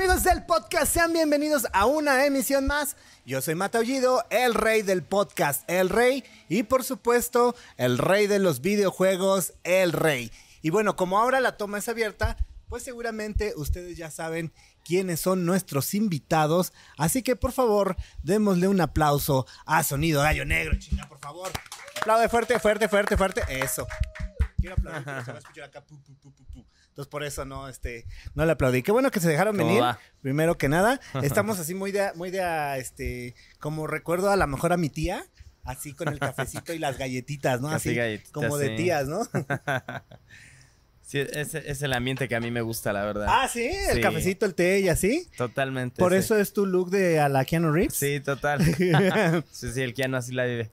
amigos del podcast? Sean bienvenidos a una emisión más. Yo soy Mata el rey del podcast, el rey. Y por supuesto, el rey de los videojuegos, el rey. Y bueno, como ahora la toma es abierta, pues seguramente ustedes ya saben quiénes son nuestros invitados. Así que por favor, démosle un aplauso a Sonido Gallo Negro, chinga, por favor. Aplaude fuerte, fuerte, fuerte, fuerte. Eso. Quiero aplaudir, se va a escuchar acá. Pu, pu, pu, entonces por eso no, este, no le aplaudí. Qué bueno que se dejaron venir, primero que nada. Estamos así muy de, muy de, este, como recuerdo a lo mejor a mi tía, así con el cafecito y las galletitas, ¿no? Así, como de tías, ¿no? Sí, es, el ambiente que a mí me gusta, la verdad. Ah, sí, el cafecito, el té y así. Totalmente. Por eso es tu look de a la Keanu Reeves. Sí, total. sí, sí, el Keanu así la vive.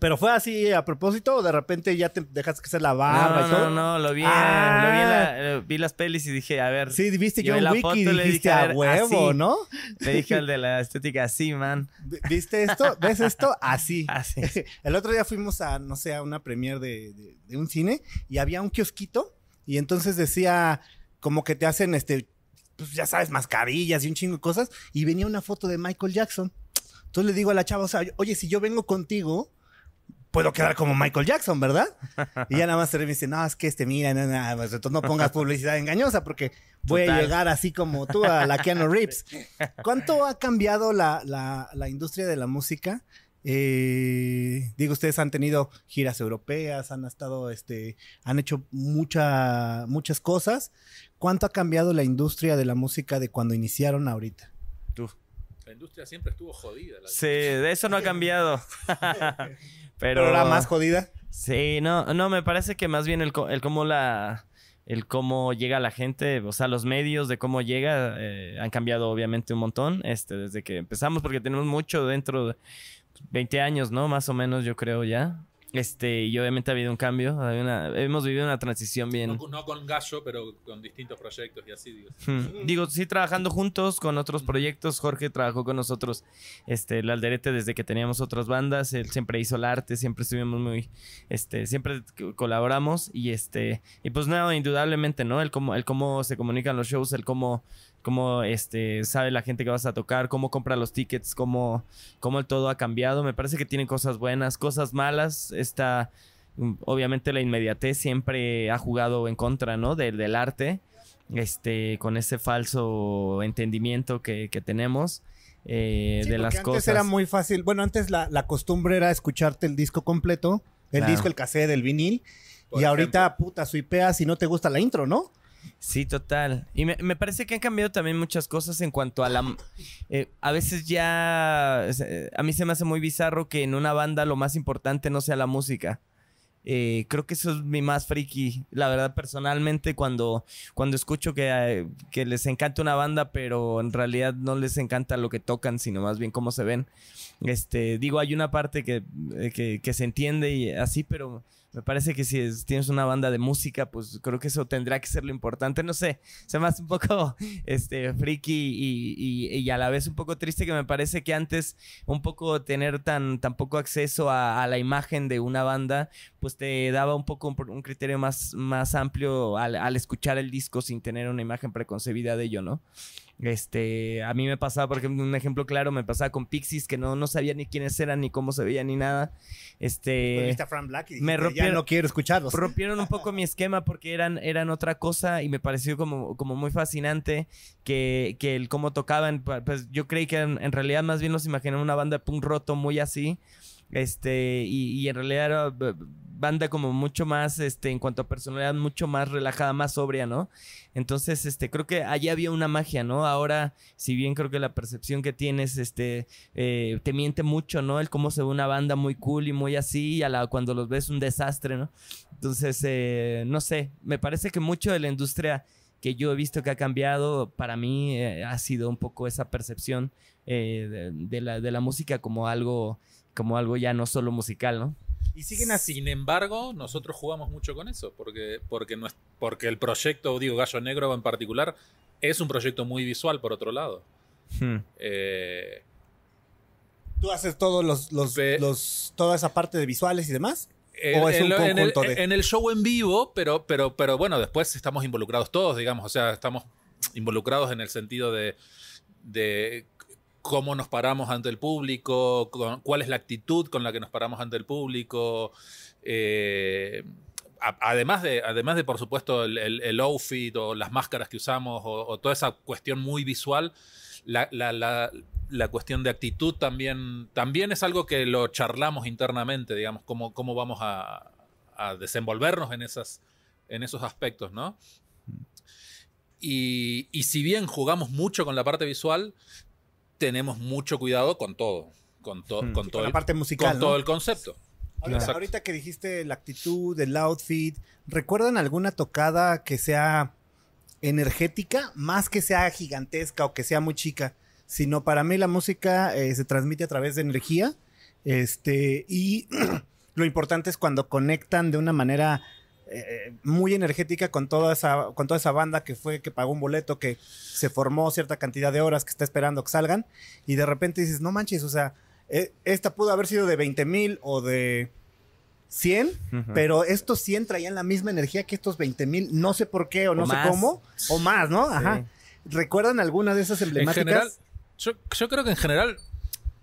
Pero fue así a propósito, o de repente ya te dejas que hacer la barba y todo. No, no, lo vi, lo ah. eh, vi, las pelis y dije, a ver. Sí, viste yo en Wiki y dijiste a, huevo, ¿no? Le dije el de la estética, así, man. ¿Viste esto? ¿Ves esto? Así. Así. El otro día fuimos a, no sé, a una premiere de, un cine y había un kiosquito y entonces decía, como que te hacen este, pues ya sabes, mascarillas y un chingo de cosas y venía una foto de Michael Jackson. Entonces le digo a la chava, o sea, oye, si yo vengo contigo puedo quedar como Michael Jackson, ¿verdad? Y ya nada más se me dice, no, es que este, mira, no, no, pues, entonces no pongas publicidad engañosa porque voy a llegar así como tú a la Keanu Reeves. ¿Cuánto ha cambiado la, industria de la música? Eh, digo, ustedes han tenido giras europeas, han estado, este, han hecho mucha, muchas cosas. ¿Cuánto ha cambiado la industria de la música de cuando iniciaron ahorita? Tú la industria siempre estuvo jodida. sí, de eso no ha cambiado. Pero, la más jodida. Sí, no, no, me parece que más bien el, el cómo la el cómo llega la gente, o sea, los medios de cómo llega eh, han cambiado obviamente un montón este, desde que empezamos, porque tenemos mucho dentro de 20 años, ¿no? Más o menos, yo creo ya. Este, y obviamente ha habido un cambio, hemos vivido una transición bien. No, con Gallo, pero con distintos proyectos y así. Digo. Hmm. Mm. digo, sí, trabajando juntos con otros mm. proyectos. Jorge trabajó con nosotros, este, el Alderete, desde que teníamos otras bandas. Él siempre hizo el arte, siempre estuvimos muy, este, siempre colaboramos. Y este, y pues nada, indudablemente, ¿no? El cómo, el cómo se comunican los shows, el cómo cómo este, sabe la gente que vas a tocar, cómo compra los tickets, cómo, cómo el todo ha cambiado. Me parece que tienen cosas buenas, cosas malas. Está, mm, obviamente la inmediatez siempre ha jugado en contra, ¿no? Del, arte, este, con ese falso entendimiento que, que tenemos. Eh, de las cosas. Antes era muy fácil. Bueno, antes la, costumbre era escucharte el disco completo, el disco, el cassette, el vinil. y ahorita, puta, suipeas y no te gusta la intro, ¿no? Sí, total. Y me, parece que han cambiado también muchas cosas en cuanto a la... Eh, a veces ya... Eh, a mí se me hace muy bizarro que en una banda lo más importante no sea la música. Eh, creo que eso es mi más friki. La verdad, personalmente, cuando, cuando escucho que, que, les encanta una banda, pero en realidad no les encanta lo que tocan, sino más bien cómo se ven. Este, digo, hay una parte que, que se entiende y así, pero me parece que si tienes una banda de música, pues creo que eso tendrá que ser lo importante. No sé, se me hace un poco este, friki y, a la vez un poco triste que me parece que antes un poco tener tan, poco acceso a, la imagen de una banda, pues te daba un poco un, un criterio más, más amplio al, al, escuchar el disco sin tener una imagen preconcebida de ello, ¿no? Este, a mí me pasaba, por ejemplo, un ejemplo claro, me pasaba con Pixies, que no, no sabía ni quiénes eran, ni cómo se veían, ni nada. Este, pues Black y me rompieron, ya no quiero escucharlos. Rompieron un poco mi esquema porque eran, eran otra cosa y me pareció como, como muy fascinante que, que el cómo tocaban. Pues yo creí que en, realidad más bien los imaginé una banda de punk roto muy así. Este, y, y en realidad era banda como mucho más, este, en cuanto a personalidad, mucho más relajada, más sobria, ¿no? Entonces, este, creo que allí había una magia, ¿no? Ahora, si bien creo que la percepción que tienes, este, eh, te miente mucho, ¿no? El cómo se ve una banda muy cool y muy así, y a la, cuando los ves un desastre, ¿no? Entonces, eh, no sé, me parece que mucho de la industria que yo he visto que ha cambiado, para mí eh, ha sido un poco esa percepción de, la, de la música como algo, como algo ya no solo musical, ¿no? Y siguen así. Sin embargo, nosotros jugamos mucho con eso, porque, porque, no porque el proyecto, digo, Gallo Negro en particular, es un proyecto muy visual, por otro lado. Hmm. Eh, ¿Tú haces todos los, los, los, toda esa parte de visuales y demás? En, el, show en vivo, pero, pero, pero bueno, después estamos involucrados todos, digamos, o sea, estamos involucrados en el sentido de cómo nos paramos ante el público, cuál es la actitud con la que nos paramos ante el público. Eh, además, de, además de, por supuesto, el, outfit o las máscaras que usamos o, toda esa cuestión muy visual, la, cuestión de actitud también, también es algo que lo charlamos internamente, digamos, cómo, cómo vamos a, desenvolvernos en, esas, en esos aspectos, ¿no? Mm. Y, y, si bien jugamos mucho con la parte visual, tenemos mucho cuidado con todo. Con, con todo la parte musical. todo el concepto. ahorita que dijiste la actitud, el outfit, ¿recuerdan alguna tocada que sea energética? Más que sea gigantesca o que sea muy chica, sino para mí la música eh, se transmite a través de energía. Este, y lo importante es cuando conectan de una manera eh, eh, muy energética con toda, esa, con toda esa banda que fue, que pagó un boleto, que se formó cierta cantidad de horas, que está esperando que salgan, y de repente dices, no manches, o sea, eh, esta pudo haber sido de 20 mil o de 100, pero estos 100 traían la misma energía que estos 20 mil, no sé por qué o no sé cómo, o más, ¿no? Ajá. ¿Recuerdan alguna de esas emblemáticas? yo creo que en general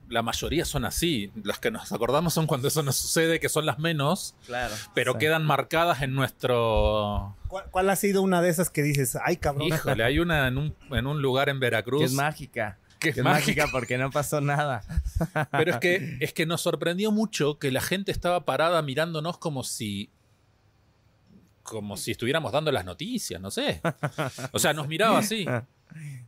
la mayoría son así. Las que nos acordamos son cuando eso nos sucede, que son las menos, pero quedan marcadas en nuestro... ¿Cuál, ha sido una de esas que dices, ay cabrón? Híjole, hay una en un, lugar en Veracruz. Que es mágica. Que es, mágica. porque no pasó nada. Pero es que, es que nos sorprendió mucho que la gente estaba parada mirándonos como si como si estuviéramos dando las noticias, no sé. O sea, nos miraba así.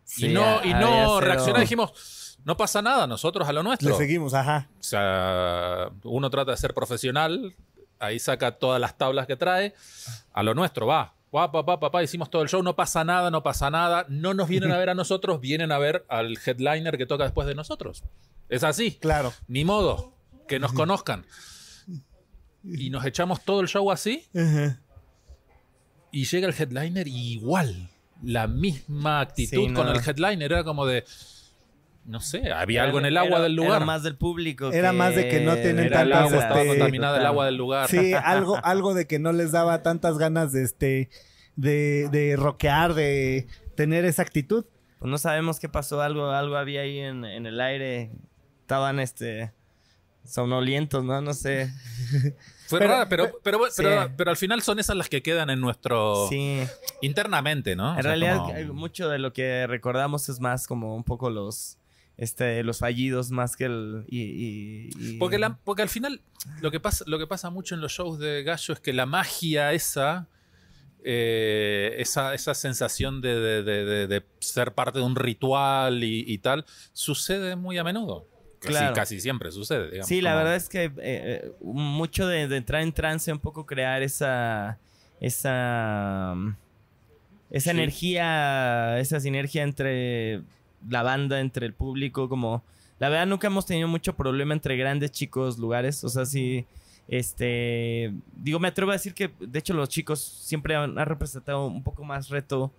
Sí, y no, y no reaccionaba, dijimos, no pasa nada, nosotros a lo nuestro. Le seguimos, ajá. O sea, uno trata de ser profesional, ahí saca todas las tablas que trae, a lo nuestro va. Papá, papá, papá, hicimos todo el show, no pasa nada, no pasa nada, no nos vienen a ver a nosotros, vienen a ver al headliner que toca después de nosotros. Es así. Claro. Ni modo, que nos conozcan. Y nos echamos todo el show así. Y llega el headliner igual, la misma actitud con el headliner, era como de no sé, había algo en el agua del lugar. Era más del público. Era más de que no tienen era tantas. El este, contaminada el agua del lugar. Sí, algo, algo de que no les daba tantas ganas de este. De, de rockear, de tener esa actitud. Pues no sabemos qué pasó, algo, algo había ahí en, el aire. Estaban este sonolientos, ¿no? No sé. Fue raro, pero, pero, al final son esas las que quedan en nuestro... Sí. Internamente, ¿no? En realidad mucho de lo que recordamos es más como un poco los, este, los fallidos más que el. Porque, porque al final, lo que, pasa, lo que pasa mucho en los shows de Gallo es que la magia esa. Eh, esa, sensación de, ser parte de un ritual y, tal, sucede muy a menudo. Casi, siempre sucede. sí, la verdad es que eh, eh, mucho de, entrar en trance, un poco crear esa. esa. Mm, esa energía, esa sinergia entre la banda, entre el público, como... La verdad nunca hemos tenido mucho problema entre grandes, chicos, lugares. O sea, si este... Digo, me atrevo a decir que, de hecho, los chicos siempre han, representado un poco más reto.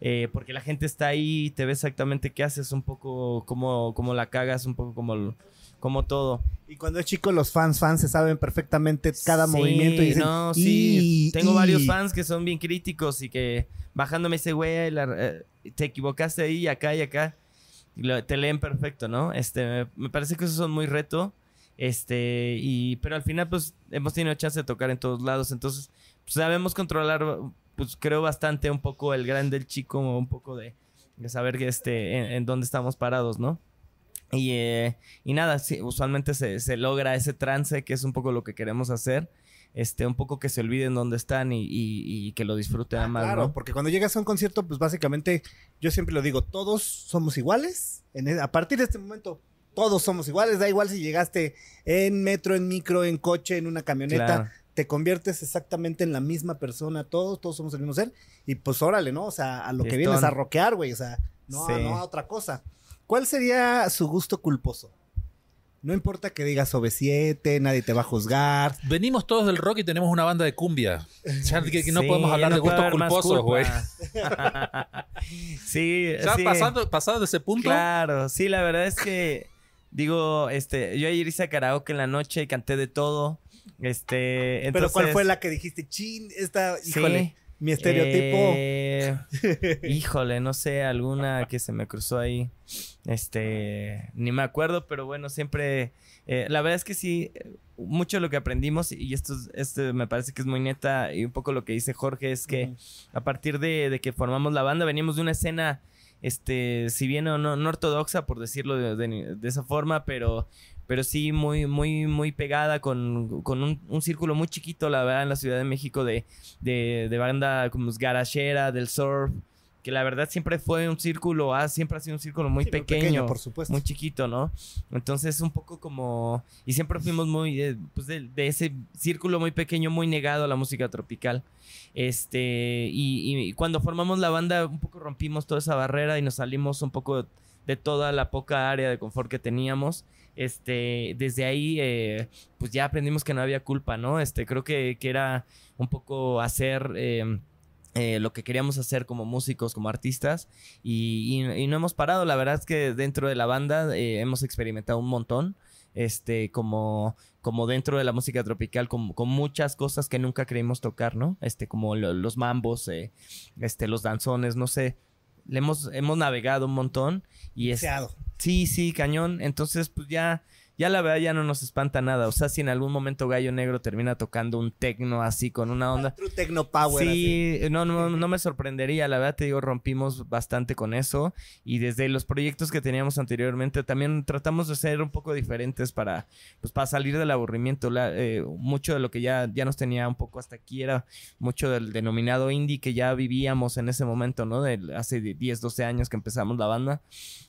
Eh, porque la gente está ahí, te ve exactamente qué haces, un poco como como la cagas, un poco como como todo. Y cuando es chico, los fans, fans se saben perfectamente cada movimiento. Y no, sí. Tengo varios fans que son bien críticos y que bajándome ese güey, eh, te equivocaste ahí, acá y acá. Te leen perfecto, ¿no? Este, me parece que esos son muy reto. Este, y, pero al final, pues, hemos tenido chance de tocar en todos lados. Entonces, pues, sabemos controlar, pues, creo bastante un poco el grande, del chico, un poco de, saber que este, en dónde estamos parados, ¿no? Y, eh, y nada, sí, usualmente se, logra ese trance, que es un poco lo que queremos hacer. Este, un poco que se olviden dónde están y, que lo disfruten ah, más. Claro, porque cuando llegas a un concierto, pues básicamente, yo siempre lo digo, todos somos iguales. E, a partir de este momento, todos somos iguales. Da igual si llegaste en metro, en micro, en coche, en una camioneta. Te conviertes exactamente en la misma persona, todos, todos somos el mismo ser. Y pues órale, ¿no? O sea, a lo que vienes a rockear, güey. O sea, no, no a otra cosa. ¿Cuál sería su gusto culposo? No importa que digas OV7, nadie te va a juzgar. Venimos todos del rock y tenemos una banda de cumbia. Ya que, no podemos hablar de gustos culposos, güey. sí, ya Pasando, pasado de ese punto. Claro, sí, la verdad es que digo, este, yo ayer hice karaoke en la noche y canté de todo. Este, Pero ¿cuál fue la que dijiste? Chin, esta, híjole. Mi estereotipo. Eh, híjole, no sé, alguna que se me cruzó ahí. Este, ni me acuerdo, pero bueno, siempre. Eh, la verdad es que sí, mucho de lo que aprendimos, y esto, este, me parece que es muy neta, y un poco lo que dice Jorge, es que a partir de, que formamos la banda, venimos de una escena. Este, si bien o no, no ortodoxa, por decirlo de esa forma, pero pero sí muy, muy, muy pegada con, un, círculo muy chiquito, la verdad, en la Ciudad de México de, de, banda como garachera, del surf, que la verdad siempre fue un círculo, ah, siempre ha sido un círculo muy pequeño, muy chiquito, ¿no? Entonces un poco como, y siempre fuimos muy, pues de, ese círculo muy pequeño, muy negado a la música tropical. Este, y, y cuando formamos la banda, un poco rompimos toda esa barrera y nos salimos un poco de toda la poca área de confort que teníamos. Este, desde ahí, eh, pues ya aprendimos que no había culpa, ¿no? Este, creo que, que era un poco hacer... Em, eh, lo que queríamos hacer como músicos, como artistas, y, no hemos parado. La verdad es que dentro de la banda eh, hemos experimentado un montón, este, como, como dentro de la música tropical, con, con muchas cosas que nunca creímos tocar, ¿no? Este, como los mambos, este, los danzones, no sé. Le hemos, hemos navegado un montón y es... Sí, sí, cañón. Entonces, pues ya ya la verdad ya no nos espanta nada. O sea, si en algún momento Gallo Negro termina tocando un tecno así con una onda. True techno power. Sí, no, no, no, me sorprendería. La verdad te digo, rompimos bastante con eso. Y desde los proyectos que teníamos anteriormente, también tratamos de ser un poco diferentes para, pues, para salir del aburrimiento. Eh, mucho de lo que ya, ya nos tenía un poco hasta aquí era mucho del denominado indie que ya vivíamos en ese momento, ¿no? De hace 10, 12 años que empezamos la banda.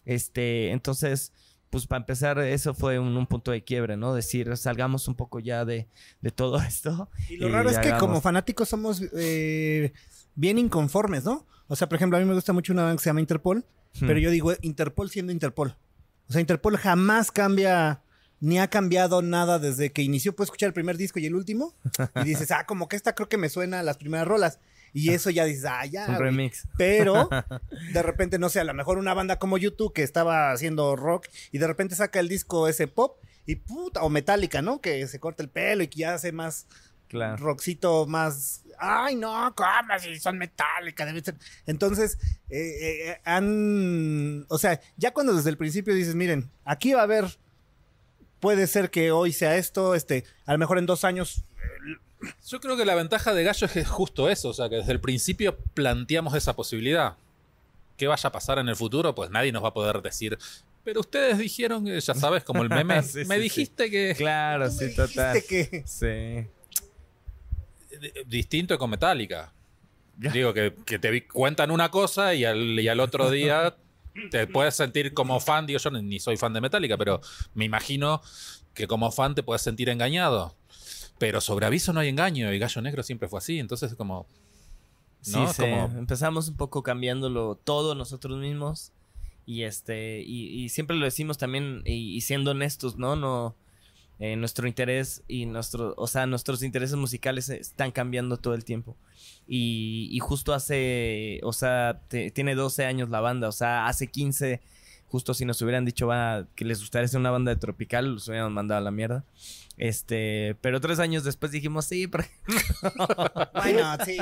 Este, entonces pues para empezar, eso fue un, punto de quiebre, ¿no? Decir, salgamos un poco ya de, de todo esto. Y lo raro es que como fanáticos somos eh, bien inconformes, ¿no? O sea, por ejemplo, a mí me gusta mucho una banda que se llama Interpol, hmm. pero yo digo Interpol siendo Interpol. O sea, Interpol jamás cambia ni ha cambiado nada desde que inició. Puedes escuchar el primer disco y el último y dices, ah, como que esta creo que me suena a las primeras rolas. Y ah. eso ya dices, ah, ya. remix. Pero de repente, no sé, a lo mejor una banda como YouTube que estaba haciendo rock y de repente saca el disco ese pop y puta, o metálica ¿no? Que se corta el pelo y que ya hace más claro. rockcito, más. Ay, no, ¿cómo? Si son metálica? debe ser. Entonces, eh, eh, eh, han. O sea, ya cuando desde el principio dices, miren, aquí va a haber puede ser que hoy sea esto, este, a lo mejor en dos años yo creo que la ventaja de Gallo es que es justo eso, o sea, que desde el principio planteamos esa posibilidad. ¿Qué vaya a pasar en el futuro? Pues nadie nos va a poder decir. Pero ustedes dijeron, que, eh, ya sabes, como el meme, me dijiste que... Claro, sí, total. Sí. Eh, distinto con Metallica. Digo, que, te cuentan una cosa y al, y al otro día te puedes sentir como fan, digo yo ni soy fan de Metallica, pero me imagino que como fan te puedes sentir engañado. Pero sobre aviso no hay engaño y Gallo Negro siempre fue así, entonces como... ¿no? Sí, como... empezamos un poco cambiándolo todo nosotros mismos y este y, siempre lo decimos también y, siendo honestos, ¿no? No... Eh, nuestro interés y nuestro, o sea, nuestros intereses musicales están cambiando todo el tiempo. Y, justo hace, o sea, tiene 12 años la banda, o sea, hace 15 Justo si nos hubieran dicho que les gustaría ser una banda de tropical, los hubiéramos mandado a la mierda. Este, pero tres años después dijimos, sí, bueno, sí.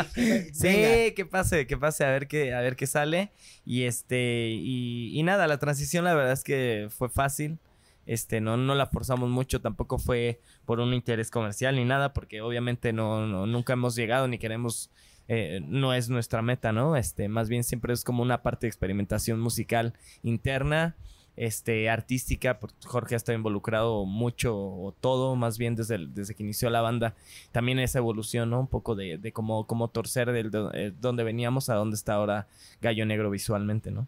sí, que pase, que pase, a ver qué, a ver qué sale. Y este, y, nada, la transición la verdad es que fue fácil. Este, no, no la forzamos mucho, tampoco fue por un interés comercial ni nada, porque obviamente no nunca hemos llegado ni queremos eh, no es nuestra meta, ¿no? Este, más bien siempre es como una parte de experimentación musical interna, este, artística, Jorge ha estado involucrado mucho o todo, más bien desde, desde que inició la banda, también esa evolución, ¿no? Un poco de, de cómo, torcer del, de eh, donde veníamos a dónde está ahora Gallo Negro visualmente, ¿no?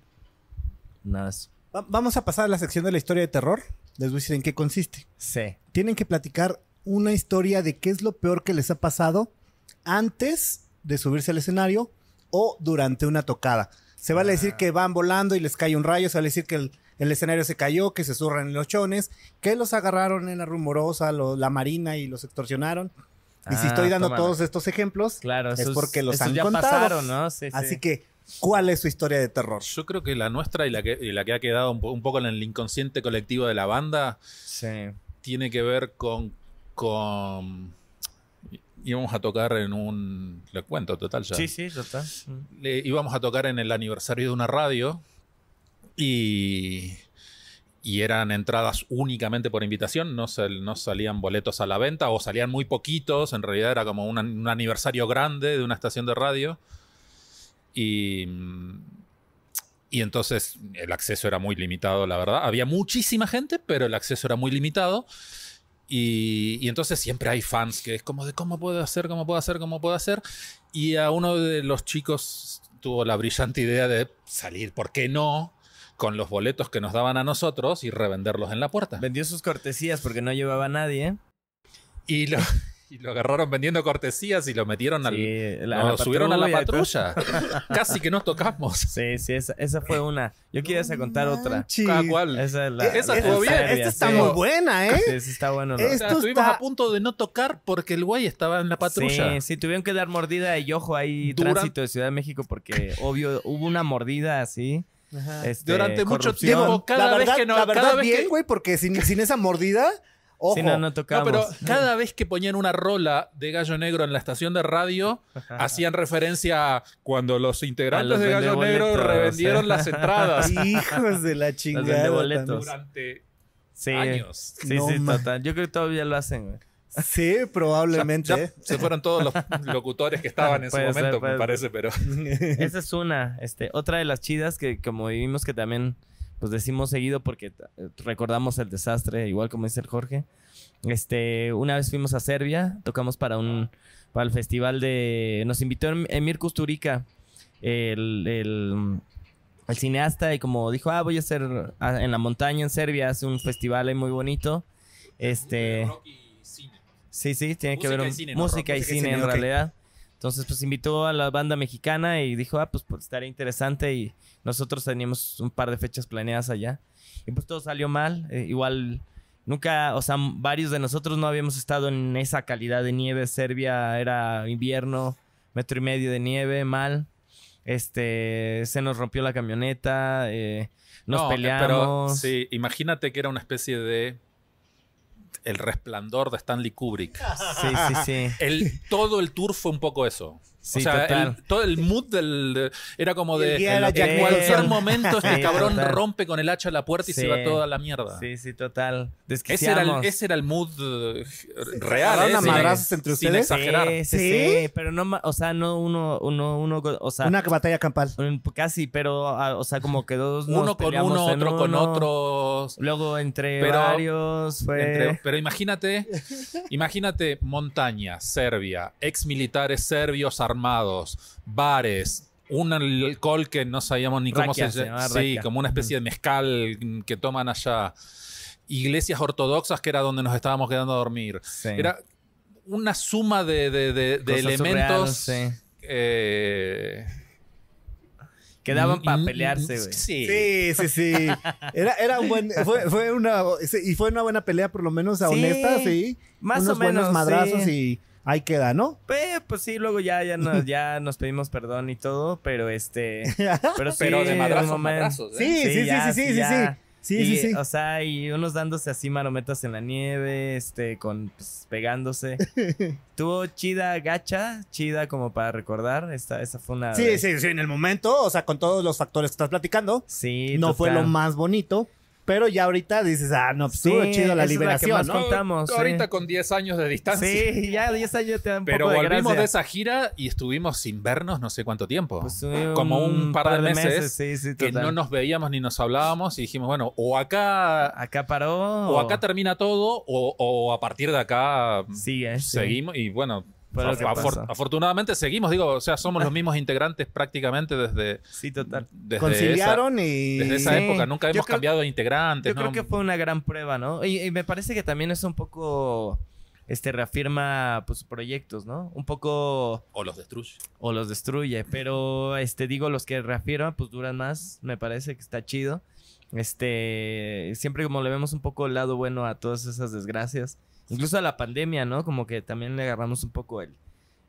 Nada Vamos a pasar a la sección de la historia de terror. Les voy a decir en qué consiste. Sí. Tienen que platicar una historia de qué es lo peor que les ha pasado antes de subirse al escenario o durante una tocada. Se vale a decir ah. que van volando y les cae un rayo, se vale decir que el, escenario se cayó, que se surran los chones, que los agarraron en la rumorosa, la marina y los extorsionaron. y si ah, estoy dando todos estos ejemplos, claro, es porque los han contado. Así que, ¿cuál es su historia de terror? Yo creo que la nuestra y la que, ha quedado un, poco en el inconsciente colectivo de la banda sí. tiene que ver con, con íbamos a tocar en un. Le cuento, total ya. Sí, sí, total. Mm. íbamos a tocar en el aniversario de una radio y. Y eran entradas únicamente por invitación, no, salían boletos a la venta o salían muy poquitos, en realidad era como un, un aniversario grande de una estación de radio. Y, y entonces el acceso era muy limitado, la verdad. Había muchísima gente, pero el acceso era muy limitado. Y, entonces siempre hay fans que es como de cómo puedo hacer, cómo puedo hacer, cómo puedo hacer. Y a uno de los chicos tuvo la brillante idea de salir, ¿por qué no? Con los boletos que nos daban a nosotros y revenderlos en la puerta. Vendió sus cortesías porque no llevaba a nadie. Y lo, y lo agarraron vendiendo cortesías y lo metieron al. lo subieron a la patrulla. Casi que nos tocamos. Sí, sí, esa, esa fue una. Yo quería contar otra. Cada Esa es la. E-, esa estuvo bien. Esta está muy buena, ¿eh? Sí, está bueno. estuvimos a punto de no tocar porque el güey estaba en la patrulla. Sí, sí, tuvieron que dar mordida y ojo ahí, tránsito de Ciudad de México, porque obvio hubo una mordida así. Este, Durante mucho tiempo, cada la verdad, vez que no. verdad, bien, güey, porque sin, sin esa mordida Ojo. no, pero cada vez que ponían una rola de Gallo Negro en la estación de radio, hacían referencia a cuando los integrantes de Gallo Negro revendieron las entradas. Hijos de la chingada. boletos. Durante años. Sí, sí, total. Yo creo que todavía lo hacen, Sí, probablemente. se fueron todos los locutores que estaban en ese momento, me parece, pero. Esa es una. Este, otra de las chidas que, como vimos que también pues decimos seguido porque eh, recordamos el desastre, igual como dice el Jorge. Este, una vez fuimos a Serbia, tocamos para un para el festival de nos invitó em-, Emir Kusturica, el, el, cineasta y como dijo, "Ah, voy a hacer en la montaña en Serbia, hace un festival ahí muy bonito." Este rock y cine. Sí, sí, tiene que ver música, y cine, en realidad. Entonces, pues invitó a la banda mexicana y dijo, ah, pues, pues estaría interesante y nosotros teníamos un par de fechas planeadas allá. Y pues todo salió mal. Eh, igual, nunca, o sea, varios de nosotros no habíamos estado en esa calidad de nieve. Serbia era invierno, metro y medio de nieve, mal. Este, se nos rompió la camioneta, eh, nos no, peleamos. sí, imagínate que era una especie de el resplandor de Stanley Kubrick. Sí, sí, sí. El, todo el tour fue un poco eso o sea, todo el mood del, era como de, en cualquier momento este cabrón rompe con el hacha la puerta y se va toda la mierda. Sí, sí, total. Ese era, el, ese era el mood eh, real. ¿eh? entre ustedes? Sin exagerar. Sí, pero no, o sea, no uno, uno, o sea. Una batalla campal. Casi, pero, ah, o sea, como que dos Uno con uno, otro con otro. Luego entre varios. pero imagínate, imagínate montaña, Serbia, ex militares serbios, armados, bares, un alcohol que no sabíamos ni cómo se llama. Sí, como una especie de mezcal que toman allá. Iglesias ortodoxas que era donde nos estábamos quedando a dormir. Era una suma de, elementos. Eh, que daban para pelearse, Sí. sí, sí, Fue, una. Y fue una buena pelea, por lo menos a honesta, sí. Más o menos. madrazos y ahí queda, ¿no? Eh, pues, sí, luego ya, ya, nos, pedimos perdón y todo, pero este. Pero, pero de madrazo, madrazos. ¿eh? Sí, sí, sí, sí, sí, sí, sí. O sea, y unos dándose así marometas en la nieve, este, con pues, pegándose. Tuvo chida gacha, chida como para recordar. Esta, esa fue una. Sí, sí, sí, en el momento, o sea, con todos los factores que estás platicando. Sí. No fue lo más bonito, pero ya ahorita dices, ah, no, chido la liberación. más contamos, Ahorita con 10 años de distancia. Sí, ya 10 años te dan Pero volvimos de esa gira y estuvimos sin vernos no sé cuánto tiempo. Pues, eh, Como un par, de, meses, que no nos veíamos ni nos hablábamos y dijimos, bueno, o acá... Acá paró. O acá termina todo o, a partir de acá seguimos. Y bueno, afortunadamente seguimos, digo, o sea, somos los mismos integrantes prácticamente desde. Sí, total. Desde Conciliaron y. Desde esa época, nunca hemos cambiado de integrantes. Yo creo que fue una gran prueba, ¿no? Y, me parece que también es un poco. Este reafirma pues proyectos, ¿no? Un poco. O los destruye. O los destruye. Pero este, digo, los que reafirman, pues duran más. Me parece que está chido. Este. Siempre como le vemos un poco el lado bueno a todas esas desgracias Incluso a la pandemia, ¿no? Como que también le agarramos un poco el,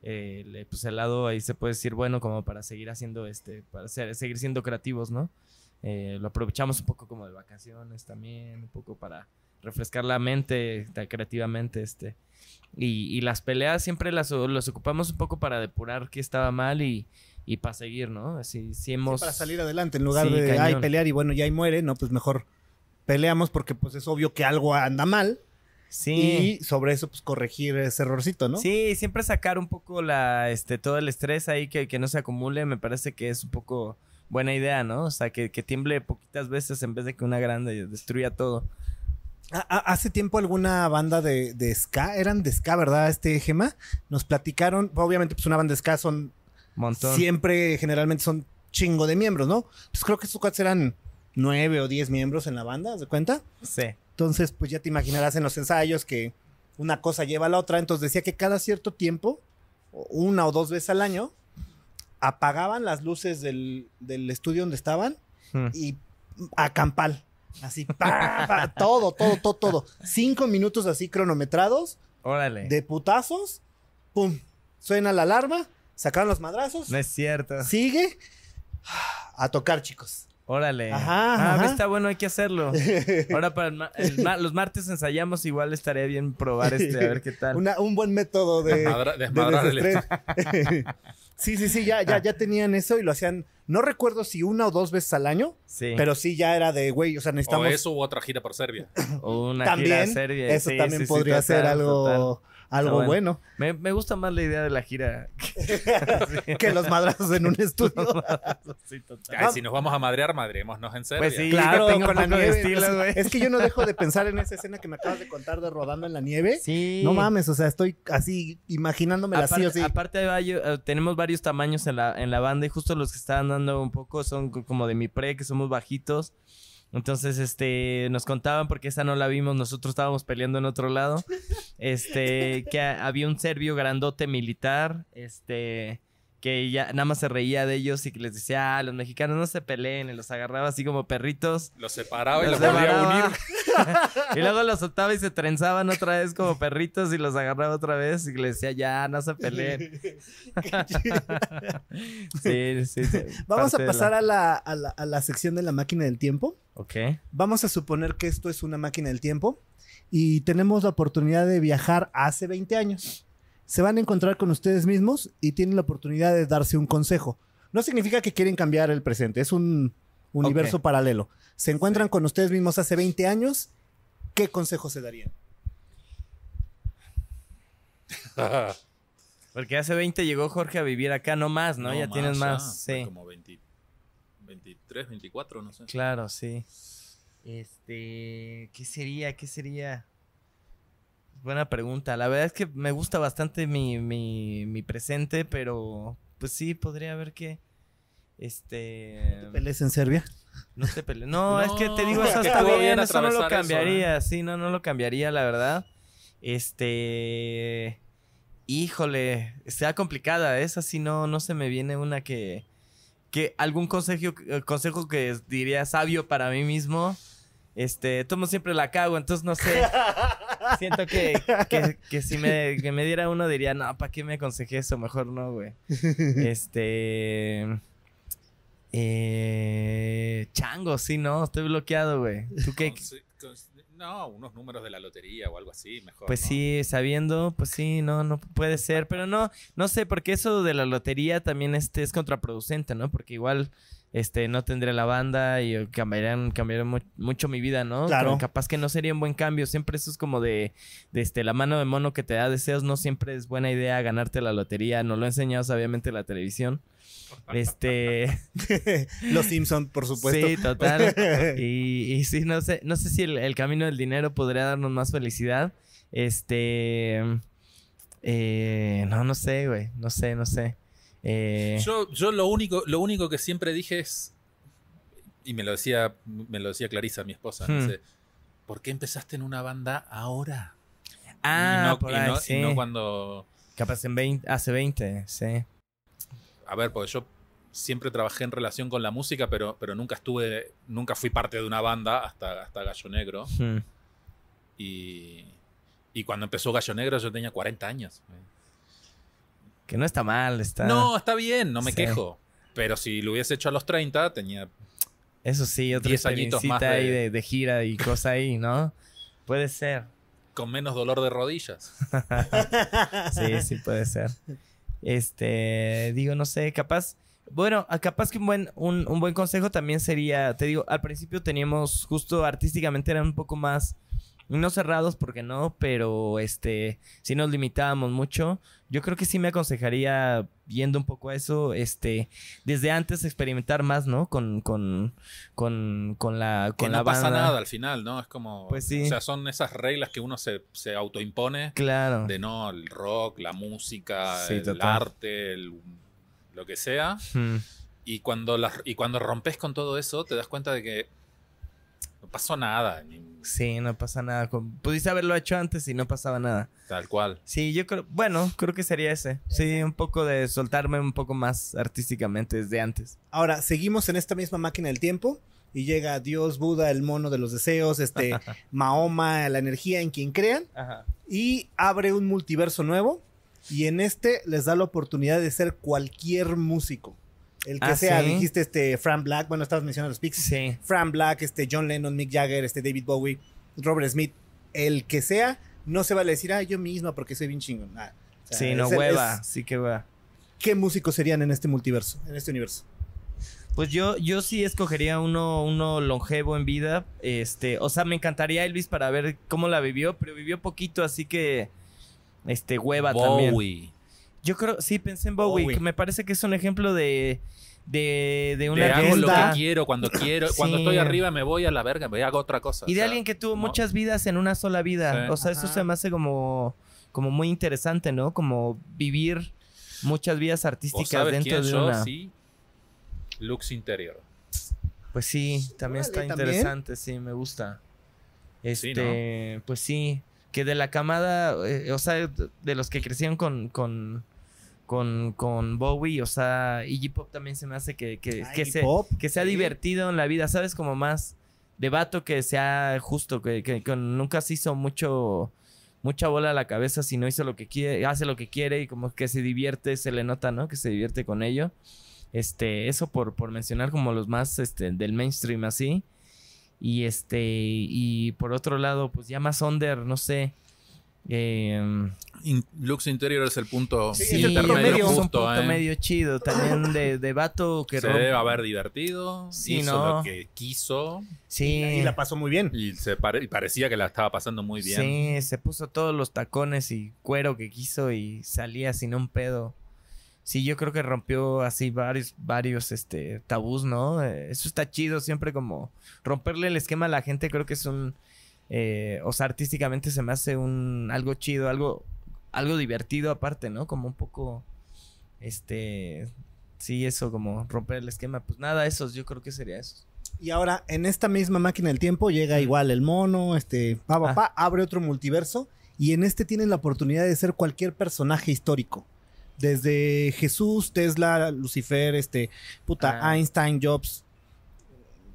eh, pues el lado ahí se puede decir bueno como para seguir haciendo este para seguir siendo creativos no eh, lo aprovechamos un poco como de vacaciones también un poco para refrescar la mente eh, creativamente este y, y las peleas siempre las, los ocupamos un poco para depurar qué estaba mal y, para seguir no así si hemos para salir adelante en lugar de cañón. pelear y bueno ya ahí muere no pues mejor peleamos porque pues es obvio que algo anda mal Sí. Y sobre eso, pues corregir ese errorcito, ¿no? Sí, siempre sacar un poco la, este, todo el estrés ahí que, que no se acumule, me parece que es un poco buena idea, ¿no? O sea, que, tiemble poquitas veces en vez de que una grande destruya todo. Ah, ah, hace tiempo alguna banda de, de, ska, eran de ska, ¿verdad? Este Gema, nos platicaron, pues, obviamente pues una banda de ska son... Montón. Siempre, generalmente son chingo de miembros, ¿no? Pues creo que estos cuates eran nueve o diez miembros en la banda, ¿de cuenta? Sí. Entonces, pues ya te imaginarás en los ensayos que una cosa lleva a la otra. Entonces decía que cada cierto tiempo, una o dos veces al año, apagaban las luces del, estudio donde estaban hmm. y acampal. Así, todo, todo, todo, todo. Cinco minutos así cronometrados. Órale. De putazos. Pum. Suena la alarma. Sacaron los madrazos. No es cierto. Sigue. A tocar, chicos. Órale. Ah, ajá, está bueno, hay que hacerlo. Ahora los martes ensayamos, igual estaría bien probar este, a ver qué tal. un buen método de, de sí, sí, sí, ya, ya, ah. ya tenían eso y lo hacían. No recuerdo si una o dos veces al año, sí. pero sí ya era de, güey, o sea, necesitamos... O eso u otra gira por Serbia. una gira a Serbia. Eso también podría ser algo algo bueno. Me, gusta más la idea de la gira que, los madrazos en un estudio. si nos vamos a madrear, no en serio. Pues claro, Es que yo no dejo de pensar en esa escena que me acabas de contar de rodando en la nieve. No mames, o sea, estoy así imaginándome así o Aparte, eh, tenemos varios tamaños en la, en la banda y justo los que están dando un poco son como de mi pre, que somos bajitos. Entonces, este, nos contaban, porque esa no la vimos, nosotros estábamos peleando en otro lado, este, que había un serbio grandote militar, este, que ya nada más se reía de ellos y que les decía, ah, los mexicanos no se peleen, y los agarraba así como perritos. Los separaba y los volvía a unir. y luego los soltaba y se trenzaban otra vez como perritos y los agarraba otra vez y le decía, ya, no se peleen. sí, sí, Vamos a pasar A, la, a la sección de la máquina del tiempo. Ok. Vamos a suponer que esto es una máquina del tiempo y tenemos la oportunidad de viajar hace 20 años. Se van a encontrar con ustedes mismos y tienen la oportunidad de darse un consejo. No significa que quieren cambiar el presente, es un universo paralelo, se encuentran con ustedes mismos hace 20 años, ¿qué consejo se darían? Porque hace 20 llegó Jorge a vivir acá, no más, ¿no? ya tienes más. Como 20, 23, 24, no sé. Claro, sí. Este, ¿qué sería? ¿Qué sería? Buena pregunta. La verdad es que me gusta bastante mi, mi presente, pero pues sí, podría haber que este. ¿No te pelees en Serbia? No te pelees. No, es que te digo, eso está bien, eso no lo cambiaría. ¿eh? Sí, no, no lo cambiaría, la verdad. Este. Híjole, sea complicada. Esa así no, no se me viene una que. que algún consejo, eh, consejo que diría sabio para mí mismo. Este, tomo siempre la cago, entonces no sé. Siento que, si me, me diera uno diría, no, ¿para qué me aconsejé eso? Mejor no, güey. Este. Eh, chango, sí, no, estoy bloqueado, güey. no, unos números de la lotería o algo así, mejor. Pues sí, sabiendo, pues sí, no, no puede ser, pero no, no sé, porque eso de la lotería también este es contraproducente, ¿no? Porque igual este, no tendría la banda y cambiarían, mucho mi vida, ¿no? Claro. Pero capaz que no sería un buen cambio. Siempre eso es como de, este, la mano de mono que te da deseos. No siempre es buena idea ganarte la lotería. Nos lo ha enseñado sabiamente la televisión. Este. Los Simpson, por supuesto. Sí, total. Y, y sí, no sé, no sé si el, camino del dinero podría darnos más felicidad. Este. Eh, no, no sé, güey. No sé, no sé. Eh, yo yo lo, único, lo único que siempre dije es, y me lo decía, me lo decía Clarisa, mi esposa, hmm. ¿por qué empezaste en una banda ahora? Ah, no, cuando... Capaz en 20, hace 20, sí. A ver, porque yo siempre trabajé en relación con la música, pero, pero nunca estuve, nunca fui parte de una banda hasta, hasta Gallo Negro. Hmm. Y, y, cuando empezó Gallo Negro yo tenía 40 años. Que no está mal, está. No, está bien, no me quejo. Pero si lo hubiese hecho a los 30, tenía. Eso sí, otra añitos más de... ahí de, gira y cosa ahí, ¿no? Puede ser. Con menos dolor de rodillas. sí, sí, puede ser. Este, digo, no sé, capaz. Bueno, ah, capaz que un buen, un, un, buen consejo también sería, te digo, al principio teníamos, justo artísticamente era un poco más no cerrados porque no, pero este, si nos limitábamos mucho, yo creo que sí me aconsejaría, yendo un poco a eso, este, desde antes experimentar más, ¿no? Con, con, con, con la, con que no pasa nada al final, ¿no? Es como, pues sí. o sea, son esas reglas que uno se, autoimpone. Claro. De no, el rock, la música, el arte, lo que sea. Y cuando, las y cuando rompes con todo eso, te das cuenta de que no pasó nada. Sí, no pasa nada. Pudiste haberlo hecho antes y no pasaba nada. Tal cual. Sí, yo creo, bueno, creo que sería ese. Sí, un poco de soltarme un poco más artísticamente desde antes. Ahora, seguimos en esta misma máquina del tiempo y llega Dios, Buda, el mono de los deseos, este Mahoma, la energía en quien crean y abre un multiverso nuevo y en este les da la oportunidad de ser cualquier músico. El que ah, sea, dijiste este Fran Black, bueno, estabas mencionando los Pixies, Sí. Fran Black, este John Lennon, Mick Jagger, este David Bowie, Robert Smith, el que sea, no se va a decir, ah, yo misma porque soy bien chingón. Ah, sí, no hueva, sí que va. ¿Qué músicos serían en este multiverso, en este universo? Pues yo, yo sí escogería uno, uno longevo en vida. Este, o sea, me encantaría Elvis para ver cómo la vivió, pero vivió poquito, así que este hueva Bowie. también. Yo creo, sí, pensé en Bowie. me parece que es un ejemplo de, de, de una de hago lo que quiero cuando quiero cuando estoy arriba me voy a la verga me hago otra cosa y de alguien que tuvo muchas vidas en una sola vida o sea eso se me hace como como muy interesante no como vivir muchas vidas artísticas dentro de una sí Lux interior pues sí también está interesante sí me gusta este pues sí que de la camada eh, o sea de los que crecieron con con, con Bowie, o sea, Iggy Pop también se me hace que, que, ah, que, se, ha divertido en la vida, ¿sabes? Como más de vato que sea justo, que, nunca se hizo mucho, mucha bola a la cabeza, sino hizo lo que quiere, hace lo que quiere y como que se divierte, se le nota, ¿no? Que se divierte con ello. Este, eso por, por mencionar como los más este, del mainstream así. Y este, y por otro lado, pues ya más under, no sé. Eh, Interior es el punto, sí, medio, un ¿eh? medio chido. También de, vato que Se debe haber divertido. hizo lo que quiso. Sí. Y la pasó muy bien. Y, se y parecía que la estaba pasando muy bien. Sí, se puso todos los tacones y cuero que quiso y salía sin un pedo. Sí, yo creo que rompió así varios, varios este, tabús, ¿no? Eh, eso está chido, siempre como romperle el esquema a la gente, creo que es un eh, o sea, artísticamente se me hace un algo chido, algo, algo divertido aparte, ¿no? Como un poco, este, sí, eso, como romper el esquema. Pues nada, esos, yo creo que sería esos. Y ahora, en esta misma máquina del tiempo llega igual el mono, este, pa, pa, ah. pa, abre otro multiverso y en este tienes la oportunidad de ser cualquier personaje histórico. Desde Jesús, Tesla, Lucifer, este, puta, ah. Einstein, Jobs,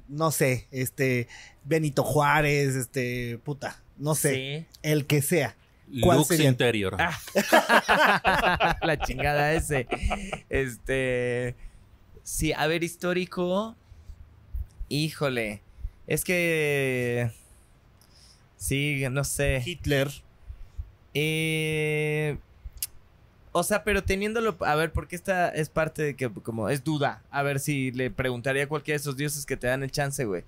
no sé, este, Benito Juárez, este, puta, no sé, el que sea. ¿Cuál Lux interior. Ah. La chingada ese. Este. Sí, a ver, histórico. Híjole. Es que. Sí, no sé. Hitler. Eh, o sea, pero teniéndolo. A ver, porque esta es parte de que, como, es duda. A ver si le preguntaría a cualquiera de esos dioses que te dan el chance, güey.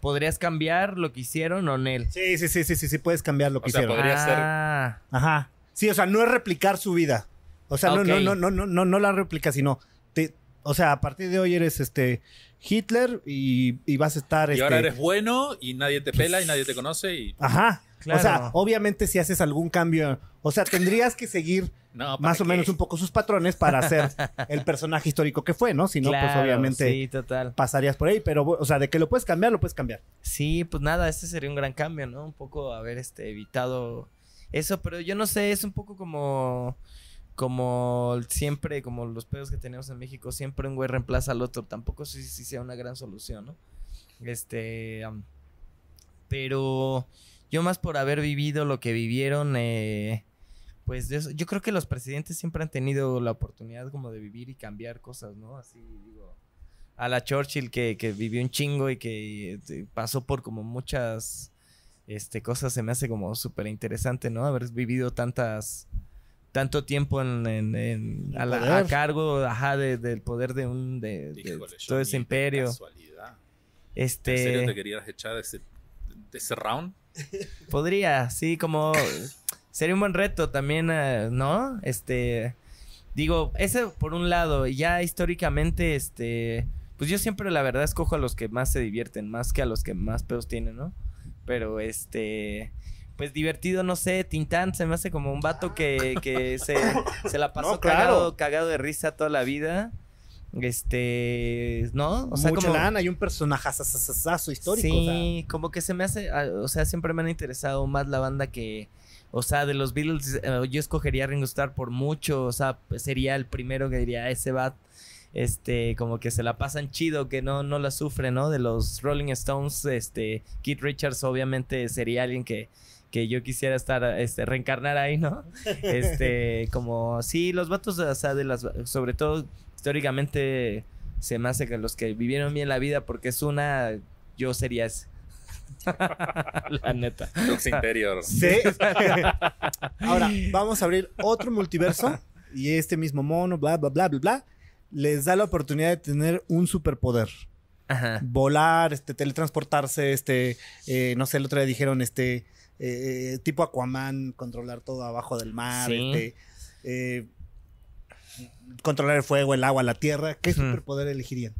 ¿Podrías cambiar lo que hicieron o Nel? Sí, sí, sí, sí, sí, sí, puedes cambiar lo que hicieron. Sea, podría ser. Ah. Ajá. Sí, o sea, no es replicar su vida. O sea, no, no, no, no, no, no la replica, sino te, o sea, a partir de hoy eres este Hitler y, vas a estar. Y ahora este, eres bueno y nadie te pela y nadie te conoce y. Ajá. O sea, obviamente si haces algún cambio, o sea, tendrías que seguir más o menos un poco sus patrones para ser el personaje histórico que fue, ¿no? Si no, pues obviamente pasarías por ahí, pero, o sea, de que lo puedes cambiar, lo puedes cambiar. Sí, pues nada, este sería un gran cambio, ¿no? Un poco haber este, evitado eso, pero yo no sé, es un poco como como siempre, como los pedos que tenemos en México, siempre un güey reemplaza al otro. Tampoco sí, sí sea una gran solución, ¿no? Este. pero yo más por haber vivido lo que vivieron, eh, pues yo creo que los presidentes siempre han tenido la oportunidad como de vivir y cambiar cosas, ¿no? Así digo, a la Churchill que, vivió un chingo y que eh, pasó por como muchas este, cosas, se me hace como súper interesante, ¿no? Haber vivido tantas tanto tiempo en, a, cargo del poder de un de, todo ese imperio. Este, ¿En serio te querías echar de ese, round? Podría, sí, como sería un buen reto también, eh, ¿no? Este, digo, ese por un lado, ya históricamente, este, pues yo siempre la verdad escojo a los que más se divierten, más que a los que más pedos tienen, ¿no? Pero este, pues divertido, no sé, Tintán se me hace como un vato que, se, la pasó claro. cagado, de risa toda la vida. Este, ¿no? O sea, como como, hay un personaje histórico. Sí, como que se me hace, ah, o sea, siempre me han interesado más la banda que, o sea, de los Beatles, eh, yo escogería Ringo Starr por mucho, o sea, sería el primero que diría ese bat, este, como que se la pasan chido, que no, no la sufre, ¿no? De los Rolling Stones, este, Keith Richards obviamente sería alguien que que yo quisiera estar, este, reencarnar ahí, ¿no? Este, como, sí, los vatos, o de las, sobre todo históricamente se me hace que los que vivieron bien la vida, porque es una, yo sería ese. la neta. Lux interior. Sí. Ahora, vamos a abrir otro multiverso y este mismo mono, bla, bla, bla, bla, bla, les da la oportunidad de tener un superpoder. Ajá. Volar, este, teletransportarse, este, eh, no sé, el otro día dijeron, este, eh, tipo Aquaman, controlar todo abajo del mar, este, eh, controlar el fuego, el agua, la tierra. ¿Qué superpoder elegirían?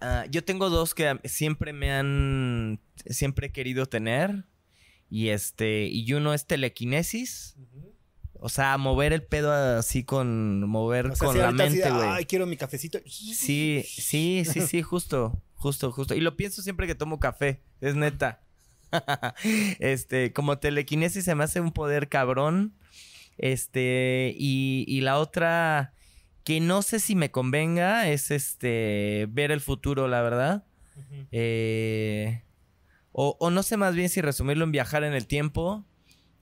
Ah, yo tengo dos que siempre me han, siempre he querido tener. Y este, y uno es telequinesis. O sea, mover el pedo así con mover con la mente, güey. Ay, quiero mi cafecito. Sí, sí, sí, sí, justo, justo, justo. Y lo pienso siempre que tomo café, es neta. este, como telequinesis se me hace un poder cabrón. Este, y, la otra que no sé si me convenga es este, ver el futuro, la verdad. Eh, o, o no sé más bien si resumirlo en viajar en el tiempo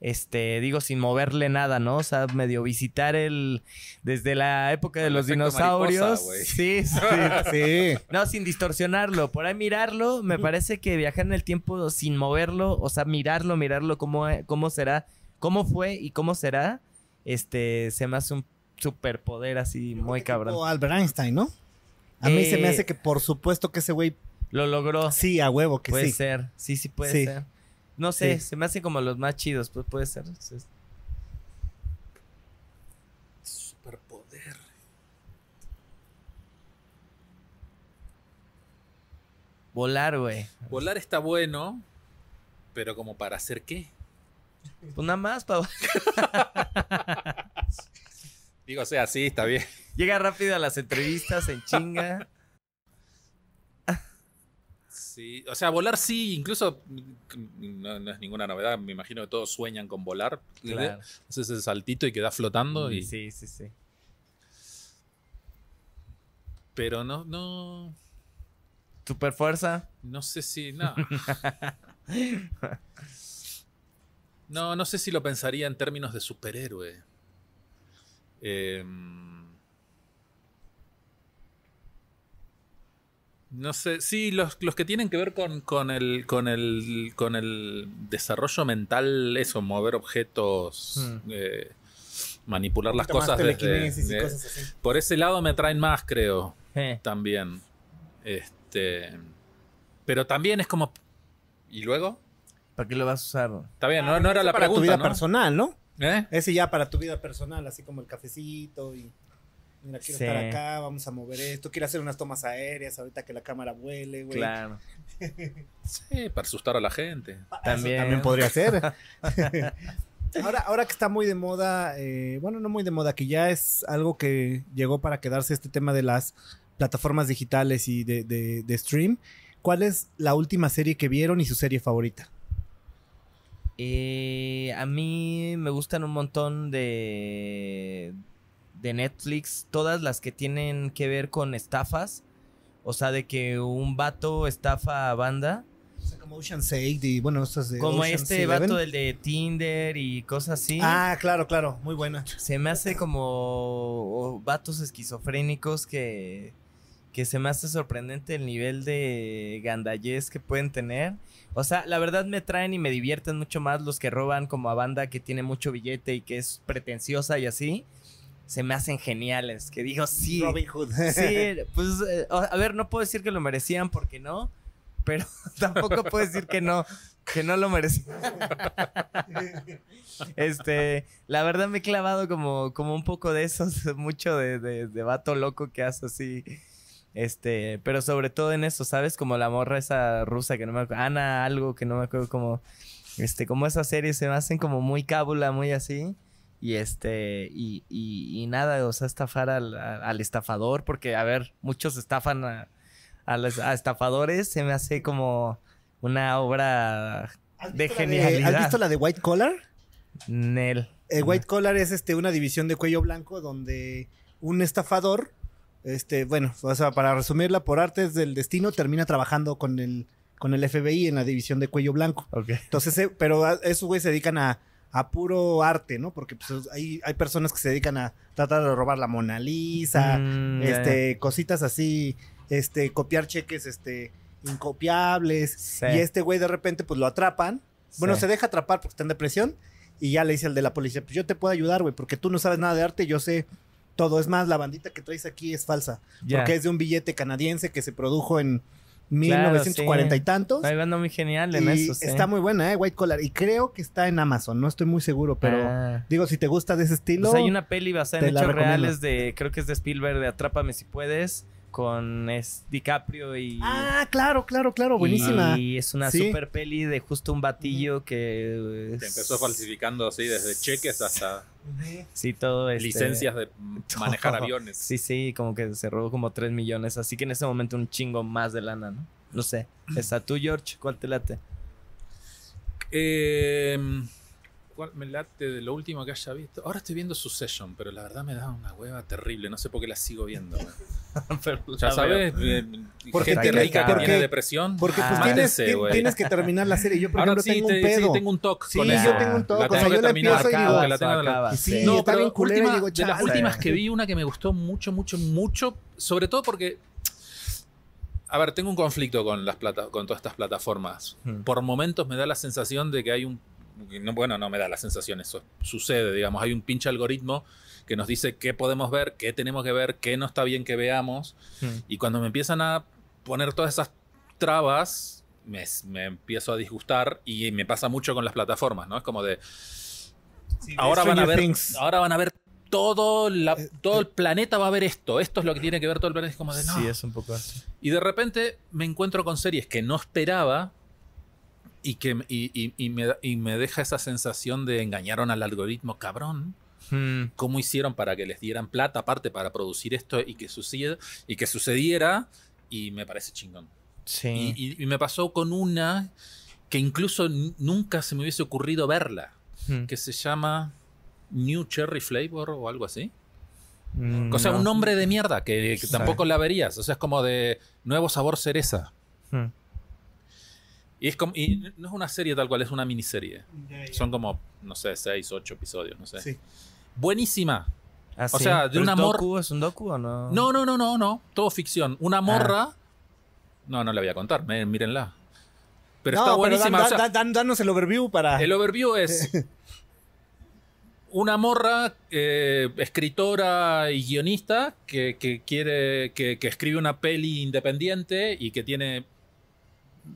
este, digo, sin moverle nada, ¿no? O sea, medio visitar el, desde la época de los dinosaurios. sí, sí, sí. No, sin distorsionarlo, por ahí mirarlo, me parece que viajar en el tiempo sin moverlo, o sea, mirarlo, mirarlo cómo, cómo será, cómo fue y cómo será, este, se me hace un superpoder así muy cabrón. O Albert Einstein, ¿no? A mí se me eh, hace que por supuesto que ese güey... Lo logró. Sí, a huevo que puede sí. Puede ser, sí, sí puede ser. No sé, se me hacen como los más chidos, pues puede ser. Superpoder. Volar, güey. Volar está bueno, pero como para hacer qué? Pues nada más Digo, o sea, sí, está bien. Llega rápido a las entrevistas en chinga. Sí, o sea, volar sí, incluso mm, no, es ninguna novedad. Me imagino que todos sueñan con volar. Haces el saltito y quedas flotando. Y... Sí, sí, sí. Pero no, no. ¿Super fuerza? No sé si. No. no, no sé si lo pensaría en términos de superhéroe. Eh, No sé, sí, los, los que tienen que ver con, el, con, el, con el desarrollo mental, eso, mover objetos, hmm. eh, manipular las cosas. Por ese lado me traen más, creo. Eh. También. Este, pero también es como. ¿Y luego? ¿Para qué lo vas a usar? Está bien, no, ah, era la pregunta. Para tu vida personal, ¿no? ¿Eh? Ese ya para tu vida personal, así como el cafecito y mira, quiero estar acá, vamos a mover esto, quiero hacer unas tomas aéreas ahorita que la cámara vuele, güey. Claro. sí, para asustar a la gente. Ah, también, también podría ser. ahora, ahora que está muy de moda, eh, bueno, no muy de moda, que ya es algo que llegó para quedarse este tema de las plataformas digitales y de, stream. ¿Cuál es la última serie que vieron y su serie favorita? Eh, a mí me gustan un montón de de Netflix, todas las que tienen que ver con estafas. O sea, de que un vato estafa a banda. O sea, como Ocean y bueno, estas de. Como este vato del de Tinder y cosas así. Ah, claro, claro, muy buena. Se me hace como vatos esquizofrénicos que. que se me hace sorprendente el nivel de gandallez que pueden tener. O sea, la verdad me traen y me divierten mucho más los que roban como a banda que tiene mucho billete y que es pretenciosa y así se me hacen geniales. Que digo, sí. Robin Hood. Sí, pues, eh, a ver, no puedo decir que lo merecían porque no, pero tampoco puedo decir que no, que no lo merecían. este, la verdad me he clavado como, como un poco de esos, mucho de, de, vato loco que hace así. Este, pero sobre todo en eso, ¿sabes? Como la morra esa rusa que no me acuerdo, Ana, algo que no me acuerdo, como, este, como esas series se me hacen como muy cábula, muy así. Y este, y, y, nada, o sea, estafar al, estafador, porque a ver, muchos estafan a, estafadores, se me hace como una obra de genialidad. ¿Has visto la de White Collar? Nel. El eh, White Collar es este, una división de cuello blanco donde un estafador, este, bueno, o sea, para resumirla, por artes del destino, termina trabajando con el, con el FBI en la división de cuello blanco. Entonces, eh, pero ah, esos güeyes se dedican a a puro arte, ¿no? Porque pues, hay, hay personas que se dedican a tratar de robar la Mona Lisa, mm, este, cositas así, este, copiar cheques, este, incopiables. Y este güey de repente, pues lo atrapan. Bueno, se deja atrapar porque está en depresión. Y ya le dice al de la policía, pues yo te puedo ayudar, güey, porque tú no sabes nada de arte, yo sé todo. Es más, la bandita que traes aquí es falsa. Porque es de un billete canadiense que se produjo en 1940 y tantos. muy genial Está muy buena, ¿eh? White Collar. Y creo que está en Amazon, no estoy muy seguro, pero ah. digo, si te gusta de ese pues estilo. hay una peli basada en hechos reales de, creo que es de Spielberg, de Atrápame si puedes con es DiCaprio y... Ah, claro, claro, claro, buenísima. Y es una super peli de justo un batillo que... Se empezó falsificando así desde cheques hasta... Sí, todo este, Licencias de manejar aviones. Sí, sí, como que se robó como 3 millones, así que en ese momento un chingo más de lana, ¿no? No sé. Está tú, George, ¿cuál te late? Eh cuál me late de lo último que haya visto. Ahora estoy viendo su session, pero la verdad me da una hueva terrible. No sé por qué la sigo viendo. ya sabes, eh, porque gente rica que tiene depresión. Porque pues, tienes, que terminar la serie. Yo, por ah, ejemplo, tengo un pedo. Sí, tengo un yo tengo un toque. La o sea, empiezo y sí, no, De las últimas que vi, una que me gustó mucho, mucho, mucho. Sobre todo porque a ver, tengo un conflicto con, las plata con todas estas plataformas. Hmm. Por momentos me da la sensación de que hay un bueno, no me da la sensación, eso sucede, digamos, hay un pinche algoritmo que nos dice qué podemos ver, qué tenemos que ver, qué no está bien que veamos, hmm. y cuando me empiezan a poner todas esas trabas, me, empiezo a disgustar y me pasa mucho con las plataformas, ¿no? Es como de... ahora, van a ver, ahora van a ver todo, eh, todo el eh. planeta va a ver esto. Esto es lo que tiene que ver todo el planeta. Es como de no. Sí, es un poco así. Y de repente me encuentro con series que no esperaba y que y, y, me, deja esa sensación de engañaron al algoritmo, cabrón. Hmm. ¿Cómo hicieron para que les dieran plata aparte para producir esto y que sucediera? Y, que sucediera, y me parece chingón. Y, me pasó con una que incluso nunca se me hubiese ocurrido verla, hmm. que se llama New Cherry Flavor o algo así. Mm, o sea, un nombre de mierda que, tampoco la verías. O sea, es como de nuevo sabor cereza. Hmm. Y, como, no es una serie tal cual, es una miniserie. Son como, no sé, seis, ocho episodios, no sé. Buenísima. Ah, o sea, de una morra. ¿Es un docu o no? No, no, no, no, no. Todo ficción. Una ah. morra. No, no le voy a contar, mírenla. Pero está buenísima. Pero danos el overview para. El overview es. una morra, eh, escritora y guionista, que, quiere. Que, que escribe una peli independiente y que tiene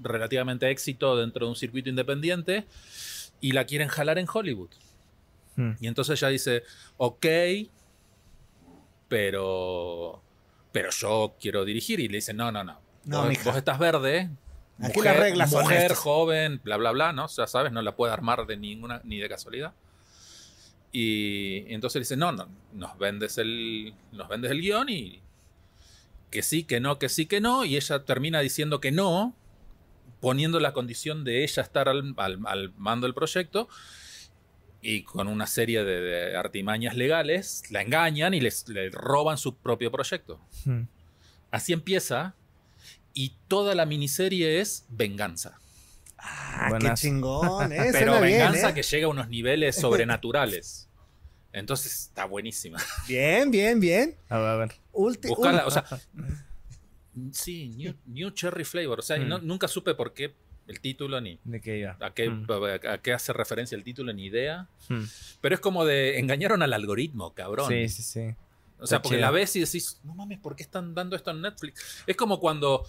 relativamente éxito dentro de un circuito independiente y la quieren jalar en Hollywood. Hmm. Y entonces ella dice, ok, pero, pero yo quiero dirigir. Y le dice, no, no, no. vos, estás verde, mujer, mujer joven, bla, bla, bla, ¿no? Ya sabes, no la puede armar de ninguna, ni de casualidad. Y, entonces entonces dice, no, no, nos vendes el, nos vendes el guión y que sí, que no, que sí, que no. Y ella termina diciendo que no, poniendo la condición de ella estar al, mando del proyecto y con una serie de, artimañas legales la engañan y les, le roban su propio proyecto. Hmm. Así empieza y toda la miniserie es venganza. Ah, qué chingón, ¿eh? Pero venganza ¿eh? que llega a unos niveles sobrenaturales. Entonces está buenísima. Bien, bien, bien. A ver, a ver. o sea, Sí, New, Cherry Flavor. O sea, mm. nunca supe por qué el título ni de qué iba. A, qué, mm. hace referencia el título ni idea. Mm. Pero es como de engañaron al algoritmo, cabrón. Sí, sí, sí. O sea, porque la ves y decís, no mames, ¿por qué están dando esto en Netflix? Es como cuando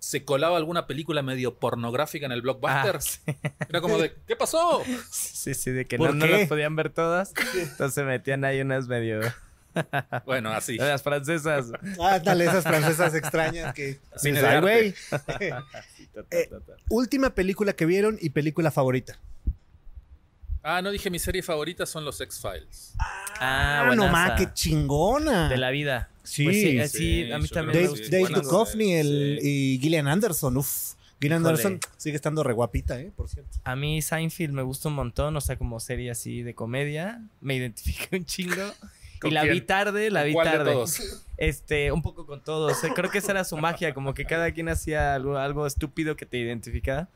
se colaba alguna película medio pornográfica en el blockbuster. Ah, Era como de, ¿qué pasó? Sí, sí, de que no, no las podían ver todas. Entonces metían ahí unas medio bueno, así. Las francesas. Ah, dale, esas francesas extrañas que... Sin güey. última película que vieron y película favorita. Ah, no dije mi serie favorita son los X-Files. Ah, ah bueno, qué chingona. De la vida. Sí, pues eh, sí, a mí también. Dave, Duchovny y Gillian Anderson, uff. Gillian Anderson sigue estando re guapita, ¿eh? Por cierto. A mí Seinfeld me gusta un montón, o sea, como serie así de comedia. Me identifica un chingo y la vi tarde, la vi tarde. Este, un poco con todos. Eh, creo que esa era su magia, como que cada quien hacía algo, algo estúpido que te identificaba.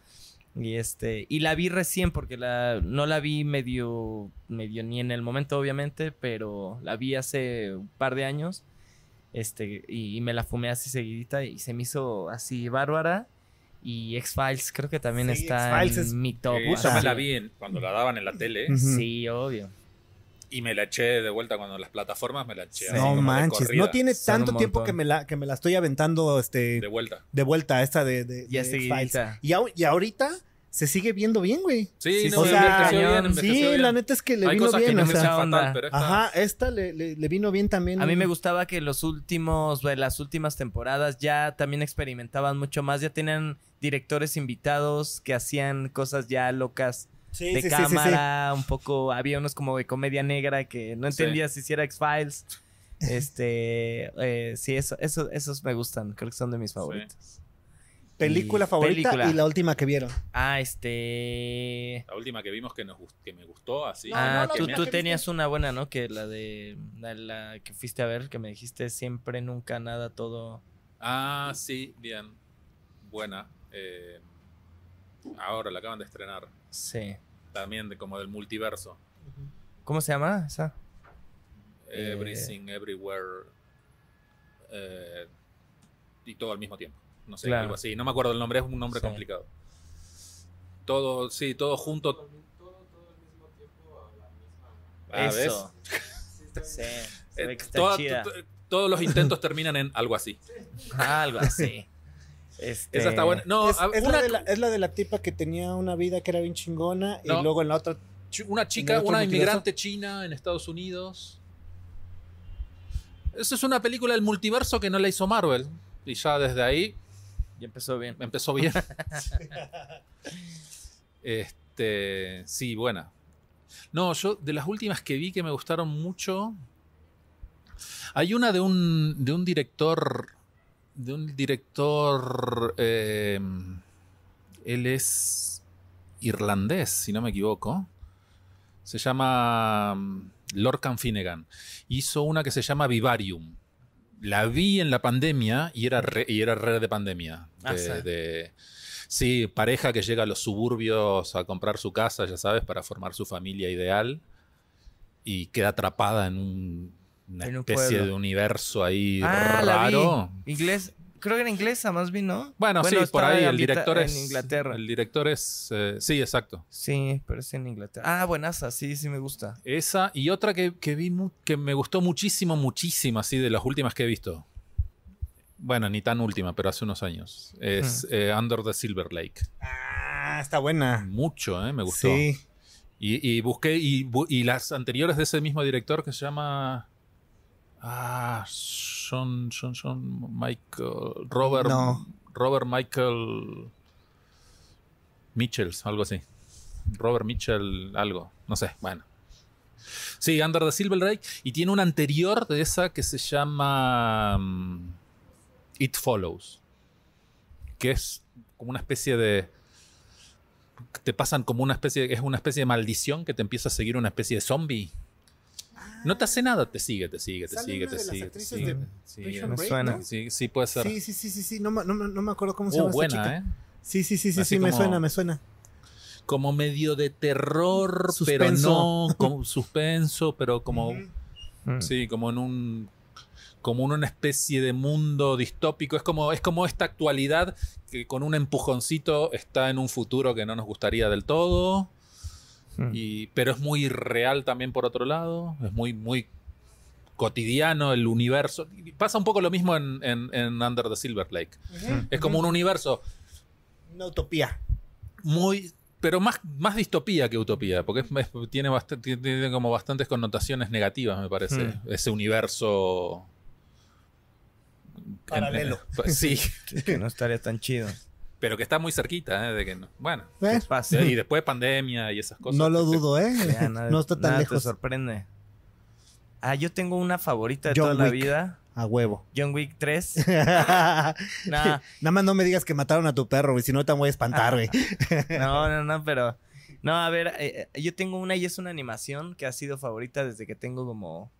Y este, y la vi recién porque la, no la vi medio, medio ni en el momento, obviamente, pero la vi hace un par de años. Este, y, me la fumé así seguidita y se me hizo así bárbara. Y X-Files creo que también está en mi top. me la vi cuando la daban en la tele. Sí, obvio. Y me la eché de vuelta cuando las plataformas me la eché. No manches, no tiene tanto tiempo que me, la, que me la estoy aventando este, de vuelta. De vuelta, esta de, de, Y, ahorita se sigue viendo bien, güey. Sí, sí, sí la neta es que le vino bien. Ajá, esta le, vino bien también. A mí me gustaba que los últimos, las últimas temporadas ya también experimentaban mucho más, ya tenían directores invitados que hacían cosas ya locas de cámara, un poco, había unos como de comedia negra que no entendía si hiciera X-Files. Este, eh, sí, eso, esos me gustan, creo que son de mis favoritos. Película favorita y la última que vieron. Ah, este. La última que vimos que, nos que me gustó, así. ah, ah tú, tenías una buena, ¿no? Que la de. La, que fuiste a ver, que me dijiste siempre, nunca, nada, todo. Ah, sí, bien. Buena. Eh, ahora la acaban de estrenar. Sí. También de, como del multiverso. ¿Cómo se llama esa? Everything, eh, Everywhere. Eh, y todo al mismo tiempo. No sé, algo así. No me acuerdo el nombre, es un nombre complicado. Todo, sí, todo junto. Todo, todo, al mismo tiempo a la misma. Ah, Eso. Eh, todos los intentos terminan en algo así. Ah, algo así. Este, Esa está buena. es, la de la, tipa que tenía una vida que era bien chingona y luego en la otra. Una chica, una inmigrante china en Estados Unidos. Esa es una película del multiverso que no la hizo Marvel. Y ya desde ahí. y empezó bien. Empezó bien. este. Sí, buena. No, yo de las últimas que vi que me gustaron mucho. Hay una de un, de un director de un director, eh, él es irlandés, si no me equivoco. Se llama mm, Lorcan Finnegan. Hizo una que se llama Vivarium. La vi en la pandemia y era re, y era de pandemia. Ah, sí, pareja que llega a los suburbios a comprar su casa, ya sabes, para formar su familia ideal y queda atrapada en un una especie de universo ahí ah, raro. Inglés, creo que era inglesa más bien, ¿no? Bueno, sí, por ahí el director es en Inglaterra. El director es eh, sí, exacto. Sí, pero es en Inglaterra. Ah, buenaza, sí, sí me gusta. Esa y otra que, que vi que me gustó muchísimo, muchísimo, así de las últimas que he visto. Bueno, ni tan última, pero hace unos años. Es eh, Under the Silver Lake. Ah, está buena. Mucho, eh, me gustó. Sí. Y, busqué y, y las anteriores de ese mismo director que se llama Ah, son, son, son Michael, Robert, Robert Michael Michels, algo así. Robert Mitchell, algo, no sé, bueno. Sí, Under the Silver y tiene un anterior de esa que se llama mm, It Follows, que es como una especie de te pasan como una especie, es una especie de maldición que te empieza a seguir una especie de zombie no te hace nada, te sigue, te sigue, te sigue, te sigue. me suena. Sí, puede ser. Sí, sí, sí, sí, sí. No, no me acuerdo cómo se llama. buena, ¿eh? Sí, sí, sí, sí, sí, me suena, me suena como medio de terror, pero no como suspenso, pero como mm. sí, como en un como en una especie de mundo distópico, es como es como esta actualidad que con un empujoncito está en un futuro que no nos gustaría del todo. Mm. pero es muy real también por otro lado, es muy, muy cotidiano, el universo. Pasa un poco lo mismo en, Under the Silver Lake. Es como un universo. Una utopía. Muy. Pero más, más distopía que utopía, porque tiene, como bastantes connotaciones negativas, me parece, mm. ese universo. Paralelo. sí. que no estaría tan chido. Pero que está muy cerquita, ¿eh? De que Bueno. es ¿Eh? Y después de pandemia y esas cosas. No lo este, dudo, ¿eh? no está tan lejos. Te sorprende. Ah, yo tengo una favorita de toda la vida. A huevo. John Wick 3. Nada más no me digas que mataron a tu perro, güey. Si no, te voy a espantar, güey. no, no, no, pero. No, a ver, eh, eh, yo tengo una y es una animación que ha sido favorita desde que tengo como.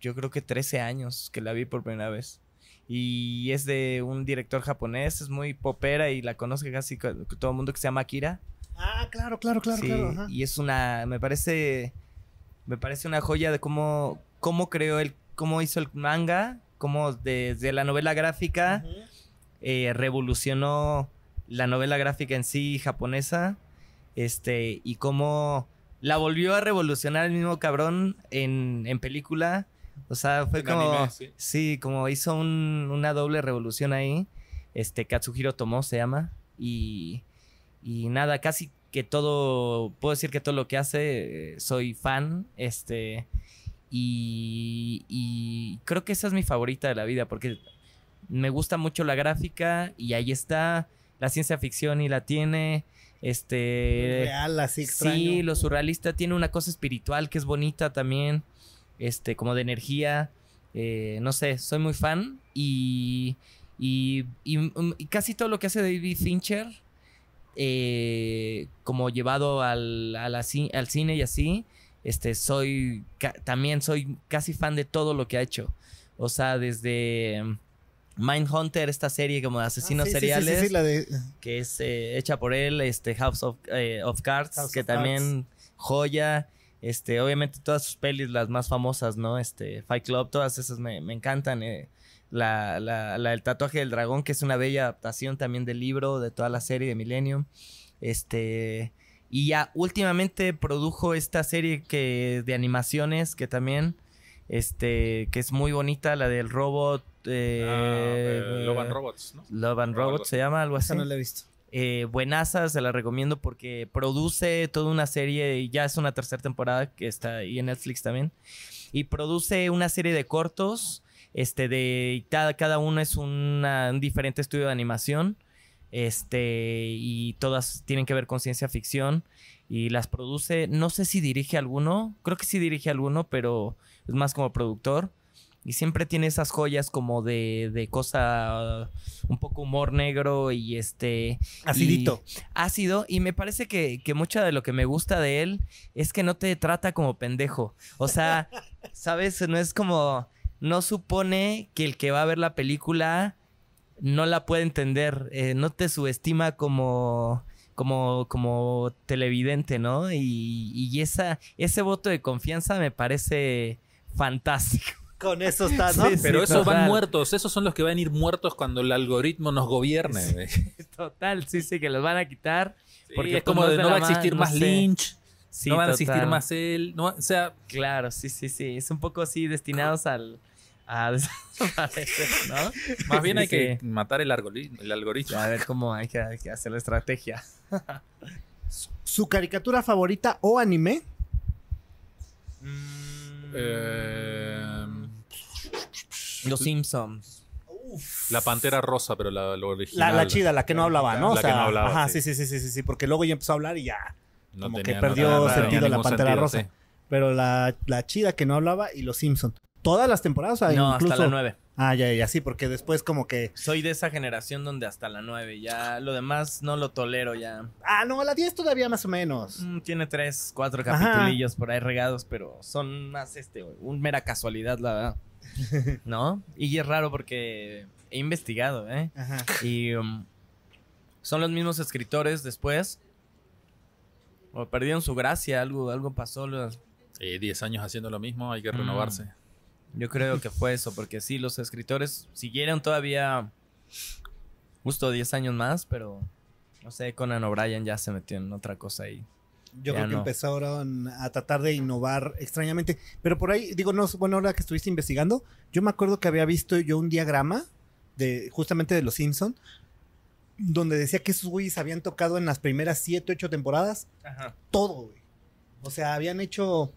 Yo creo que 13 años que la vi por primera vez y es de un director japonés, es muy popera y la conoce casi todo el mundo que se llama Akira. Ah, claro, claro, claro, claro. Y es una, me parece, me parece una joya de cómo, cómo creó el, cómo hizo el manga, cómo desde la novela gráfica eh, revolucionó la novela gráfica en sí japonesa, este, y cómo la volvió a revolucionar el mismo cabrón en, en película o sea, fue como. ¿sí? como hizo una doble revolución ahí. Este, Katsuhiro Tomo se llama. Y, nada, casi que todo. Puedo decir que todo lo que hace, eh, soy fan. Este. Y, y creo que esa es mi favorita de la vida, porque me gusta mucho la gráfica y ahí está la ciencia ficción y la tiene. Este. así Sí, lo surrealista tiene una cosa espiritual que es bonita también este, como de energía. Eh, no sé, soy muy fan y, y, y, mm, casi todo lo que hace David Fincher, eh, como llevado al, al cine y así, este, soy, también soy casi fan de todo lo que ha hecho. O sea, desde... Mm, Mindhunter, esta serie como de asesinos ah, seriales, que es eh, hecha por él, este House of, Cards, que también joya, este, obviamente todas sus pelis, las más famosas, ¿no? Este, Fight Club, todas esas me, encantan. Eh. La, la, el tatuaje del dragón, que es una bella adaptación también del libro, de toda la serie de Millennium. Este, y ya últimamente produjo esta serie que, de animaciones que también, este, que es muy bonita, la del robot. Eh, ah, eh, Love and Robots, ¿no? Love and Robots se llama, algo así. no la he visto. Eh, se la recomiendo porque produce toda una serie, ya es una tercera temporada que está ahí en Netflix también, y produce una serie de cortos, este, de cada, uno es un diferente estudio de animación, este, y todas tienen que ver con ciencia ficción, y las produce, no sé si dirige alguno, creo que sí dirige alguno, pero es más como productor. Y siempre tiene esas joyas como de, de cosa, uh, un poco humor negro y este... Acidito. ácido. Y me parece que, que mucho de lo que me gusta de él es que no te trata como pendejo. O sea, ¿sabes? No es como... No supone que el que va a ver la película no la puede entender. Eh, no te subestima como... Como, como televidente, ¿no? Y, y esa, ese voto de confianza me parece fantástico con esos ¿no? Sí, pero esos van muertos, esos son los que van a ir muertos cuando el algoritmo nos gobierne. total, sí, sí, que los van a quitar. porque es como pues de no va a existir más, Lynch. no va a existir más él. o sea. Claro, sí, sí, sí. Es un poco así destinados al. A Más bien hay que matar el, algoritmo, el algoritmo. A ver cómo hay que, hacer la estrategia. ¿Su caricatura favorita o anime? Eh. Los Simpsons. La pantera rosa, pero la, la original. La, chida, la que no hablaba, ¿no? o sea, que no hablaba. Ajá, sí, sí, sí, sí, sí, porque luego ya empezó a hablar y ya. como que perdió sentido la pantera rosa. Pero la, la chida que no hablaba y los Simpsons. Todas las temporadas, No, incluso... hasta la 9. Ah, ya, ya, sí, porque después como que... Soy de esa generación donde hasta la nueve ya lo demás no lo tolero ya. Ah, no, a la diez todavía más o menos. Mm, tiene tres, cuatro capitulillos por ahí regados, pero son más este, un mera casualidad, la verdad. ¿no? Y es raro porque he investigado, ¿eh? Y um, son los mismos escritores después. O perdieron su gracia, algo, algo pasó. Los... 10 años haciendo lo mismo, hay que mm. renovarse. Yo creo que fue eso, porque sí, los escritores siguieron todavía justo 10 años más, pero no sé, Conan O'Brien ya se metió en otra cosa ahí. Yo creo que empezaron a tratar de innovar extrañamente. Pero por ahí, digo, no, bueno, ahora que estuviste investigando, yo me acuerdo que había visto yo un diagrama de justamente de los Simpsons donde decía que esos güeyes habían tocado en las primeras siete ocho temporadas todo, güey. O sea, habían hecho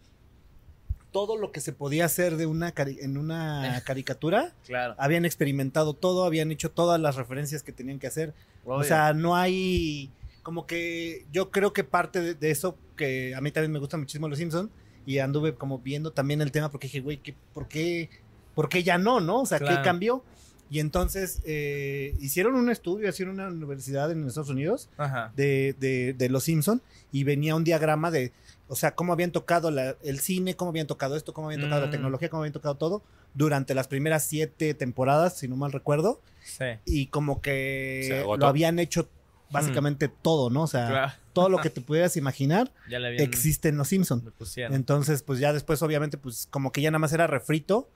todo lo que se podía hacer de una en una caricatura. Habían experimentado todo, habían hecho todas las referencias que tenían que hacer. O sea, no hay como que yo creo que parte de, eso, que a mí también me gusta muchísimo Los Simpsons, y anduve como viendo también el tema porque dije, güey, ¿qué, por, qué, ¿por qué ya no, no? O sea, ¿qué cambió? Y entonces eh, hicieron un estudio, hicieron una universidad en Estados Unidos de, de, de, Los Simpson y venía un diagrama de, o sea, cómo habían tocado el cine, cómo habían tocado esto, cómo habían tocado la mm. tecnología, cómo habían tocado todo durante las primeras siete temporadas, si no mal recuerdo. Sí. Y como que lo habían hecho Mm. básicamente todo, ¿no? O sea, todo lo que te pudieras imaginar existe en Los Simpsons. Entonces, pues ya después, obviamente, pues como que ya nada más era refrito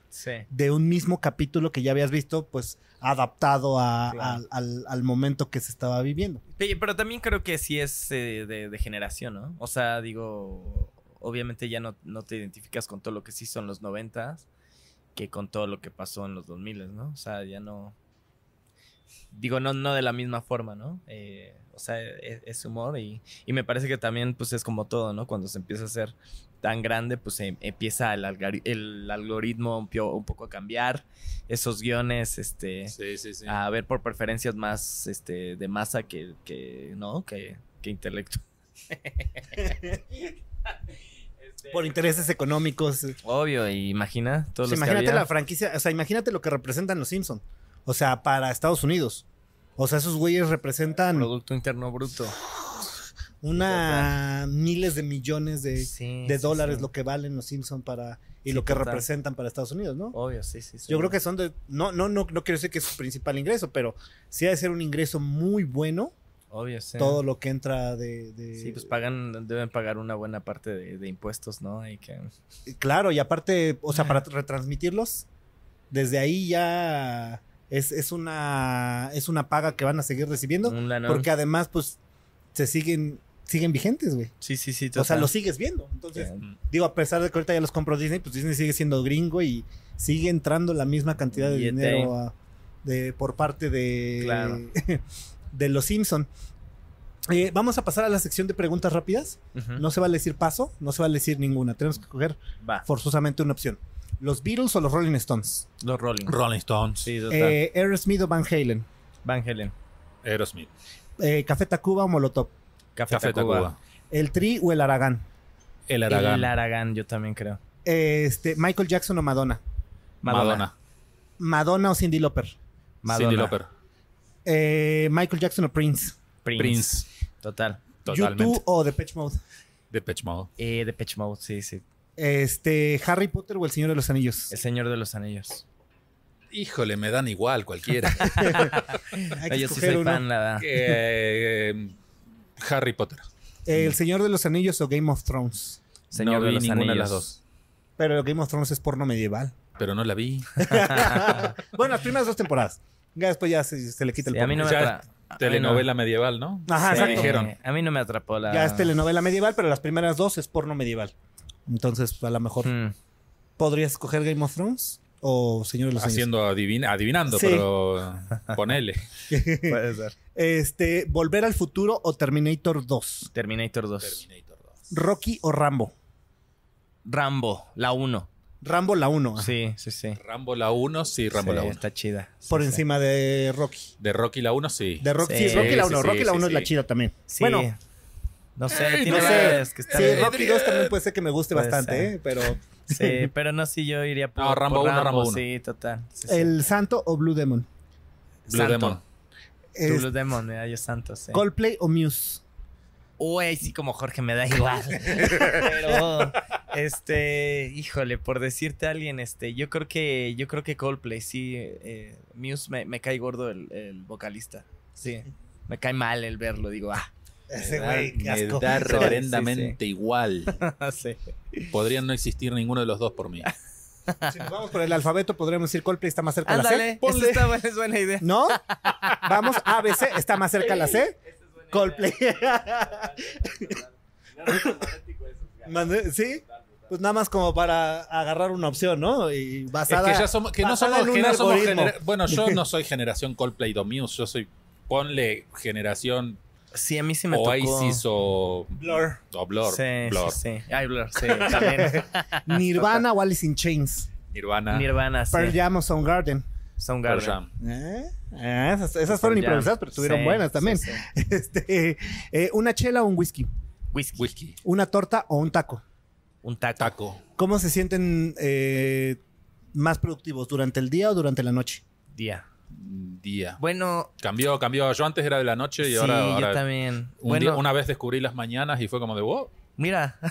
de un mismo capítulo que ya habías visto, pues adaptado al, momento que se estaba viviendo. Pero también creo que sí es eh, de, generación, ¿no? O sea, digo, obviamente ya no, te identificas con todo lo que sí son los noventas que con todo lo que pasó en los 2000, ¿no? O sea, ya no digo, no, no de la misma forma, ¿no? Eh, o sea, e, es, humor y, me parece que también pues es como todo, ¿no? Cuando se empieza a ser tan grande, pues em, empieza el, algoritmo un, poco a cambiar, esos guiones, este, sí, sí, a ver por preferencias más, este, de masa que, que ¿no? Que, intelecto. por intereses económicos. Obvio, imagina todos los Imagínate la franquicia, o sea, imagínate lo que representan los Simpsons. O sea, para Estados Unidos. O sea, esos güeyes representan. Producto Interno Bruto. Una miles de millones de, dólares lo que valen los Simpsons para. y lo que representan para Estados Unidos, ¿no? Obvio, sí, sí, Yo creo que son de. No, no, no, quiero decir que es su principal ingreso, pero sí ha de ser un ingreso muy bueno. Obvio, sí. Todo lo que entra de, Sí, pues pagan, deben pagar una buena parte de, impuestos, ¿no? que... Claro, y aparte, o sea, para retransmitirlos, desde ahí ya es, una, es una paga que van a seguir recibiendo. Porque además, pues, se siguen siguen vigentes, güey. Sí, sí, sí. O sea, lo sigues viendo. Entonces, digo, a pesar de que ahorita ya los compro Disney, pues Disney sigue siendo gringo y sigue entrando la misma cantidad de dinero de, por parte de, de los Simpson. Eh, vamos a pasar a la sección de preguntas rápidas. No se va a decir paso, no se va a decir ninguna. Tenemos que coger forzosamente una opción. ¿Los Beatles o los Rolling Stones? Los Rolling. Rolling Stones. Eh, Aerosmith o Van Halen. Van Halen. Aerosmith. Eh, Café Tacuba o Molotov. Café, Tacuba. ¿El Tri o el Aragán? El Aragán. El Aragán, yo también creo. Este, Michael Jackson o Madonna. Madonna. Madonna. o Cindy Loper. Madonna. Cindy Loper. Eh, Michael Jackson o Prince. Prince. Prince. Total. Totalmente. YouTube o Pitch Mode. Pitch Mode. Eh, Pitch Mode, sí, sí. Este, Harry Potter o El Señor de los Anillos. El Señor de los Anillos. Híjole, me dan igual cualquiera. Harry Potter. Eh, el Señor de los Anillos o Game of Thrones. Señor no vi ninguna de las dos. Pero Game of Thrones es porno medieval. Pero no la vi. bueno, las primeras dos temporadas. Ya después ya se, le quita el A mí no me telenovela medieval, ¿no? Ajá, exacto. Dijeron. A mí no me atrapó la. Ya es telenovela medieval, pero las primeras dos es porno medieval. Entonces, a lo mejor hmm. podrías escoger Game of Thrones o Señor de los Haciendo adivinando, pero ponele. Puede ser. Este, Volver al futuro o Terminator 2. Terminator 2. Terminator Rocky o Rambo. Rambo, la 1. Rambo la 1. Sí, sí, sí. Rambo la 1, sí, Rambo la 1. Está chida. Por encima de Rocky. De Rocky la 1, sí. De Rocky, Rocky la 1. Rocky la 1 es la chida también. Bueno, no sé, tiene no que Sí, Rocky 2 también puede ser que me guste bastante, ¿eh? pero. Sí, pero no, sé, yo iría por. Rambo, 1. Rambo, Sí, total. ¿El Santo o Blue Demon? Blue Demon. Blue Demon, yo Santo, sí. ¿Coldplay o Muse? Uy, sí, como Jorge, me da igual. pero, este, híjole, por decirte a alguien, este, yo creo que, yo creo que Coldplay, sí, eh, Muse me, cae gordo el, el vocalista. Sí, me cae mal el verlo, digo, ah. Ese güey, me da reverendamente igual. Podrían no existir ninguno de los dos por mí. Si nos vamos por el alfabeto, podríamos decir Coldplay está más cerca de la C. Esta es buena idea. ¿No? Vamos, ABC está más cerca de la C. Coldplay. ¿Sí? Pues nada más como para agarrar una opción, ¿no? Y basada. en que ya que no somos, Bueno, yo no soy generación Coldplay Domius, yo soy, ponle generación Sí, a mí sí me o tocó. o... Blur. O Blur. Sí, Blur. sí, Ay, Blur, sí, también. Nirvana o Alice in Chains. Nirvana. Nirvana, sí. Pearl Jam o Soundgarden. Soundgarden. Ah, ah, esas, fueron improvisadas, pero estuvieron buenas también. Sí, este, eh, ¿Una chela o un whisky? Whisky. ¿Una torta o un taco? Un taco. ¿Cómo se sienten eh, más productivos? ¿Durante el día o durante la noche? Día día. Bueno. Cambió, cambió. Yo antes era de la noche y ahora, Sí, yo también. bueno, una vez descubrí las mañanas y fue como de wow. Mira.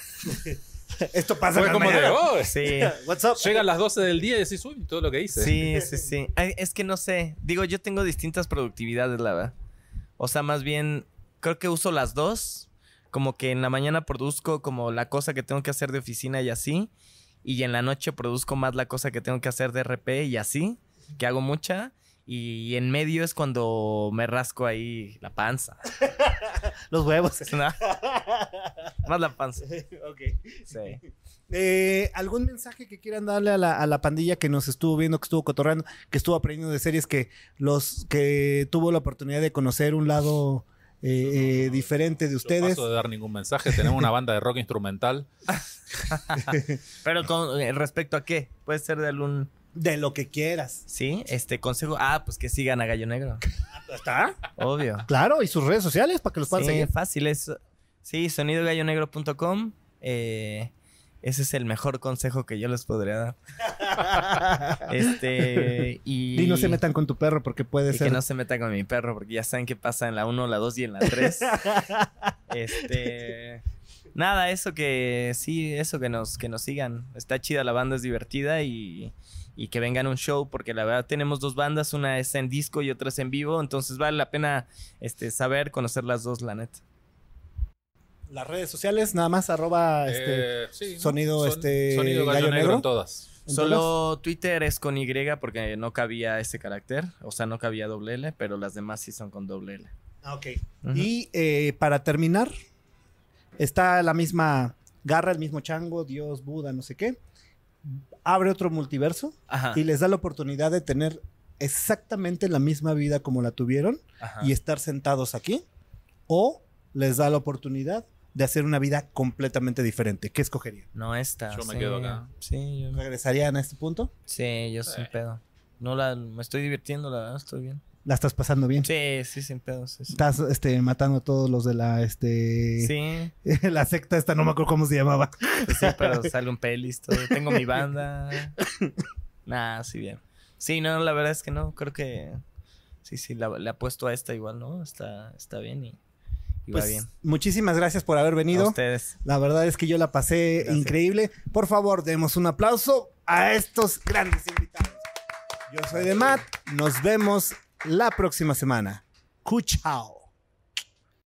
Esto pasa Fue como de oh, sí. What's up? Llegan las 12 del día y decís, uy, todo lo que hice. Sí, sí, sí. es que no sé. Digo, yo tengo distintas productividades, la verdad. O sea, más bien, creo que uso las dos. Como que en la mañana produzco como la cosa que tengo que hacer de oficina y así. Y en la noche produzco más la cosa que tengo que hacer de RP y así. Que hago mucha. Y en medio es cuando me rasco ahí la panza. Los huevos. ¿no? Más la panza. ok. Sí. Eh, ¿Algún mensaje que quieran darle a la, a la, pandilla que nos estuvo viendo, que estuvo cotorreando, que estuvo aprendiendo de series, que los que tuvo la oportunidad de conocer un lado eh, eh, diferente de ustedes? No paso de dar ningún mensaje. Tenemos una banda de rock instrumental. Pero con, respecto a qué? Puede ser de algún de lo que quieras. Sí, este consejo. Ah, pues que sigan a Gallo Negro. ¿Está? Obvio. Claro, y sus redes sociales para que los puedan sí, seguir. fácil. Es, sí, sonidogallonegro.com. Eh, ese es el mejor consejo que yo les podría dar. Este, y, no se metan con tu perro porque puede ser. Que no se metan con mi perro porque ya saben qué pasa en la 1, la 2 y en la 3. Este, nada, eso que sí, eso que nos, que nos sigan. Está chida la banda, es divertida y y que vengan un show, porque la verdad tenemos dos bandas, una es en disco y otra es en vivo, entonces vale la pena este, saber, conocer las dos, la neta. Las redes sociales, nada más, arroba eh, este, sonido, este, sonido gallo, negro. todas. Solo Twitter es con Y porque no cabía ese carácter, o sea, no cabía doble L, pero las demás sí son con doble L. Ah, ok. Y eh, para terminar, está la misma garra, el mismo chango, Dios, Buda, no sé qué abre otro multiverso y les da la oportunidad de tener exactamente la misma vida como la tuvieron y estar sentados aquí, o les da la oportunidad de hacer una vida completamente diferente. ¿Qué escogería? No esta. Yo me quedo acá. ¿Regresarían a este punto? Sí, yo soy eh. pedo. No la, me estoy divirtiendo, la verdad, estoy bien la estás pasando bien. Sí, sí, sin pedos. Estás este, matando a todos los de la, este, la secta esta, no me acuerdo cómo se llamaba. sí, pero sale un pelis, todo. Tengo mi banda. nah, sí, bien. Sí, no, la verdad es que no, creo que sí, sí, le apuesto a esta igual, ¿no? Está, está bien y, va pues, bien. Muchísimas gracias por haber venido. A ustedes. La verdad es que yo la pasé increíble. Por favor, demos un aplauso a estos grandes invitados. Yo soy de Matt, nos vemos la próxima semana. Cuchao.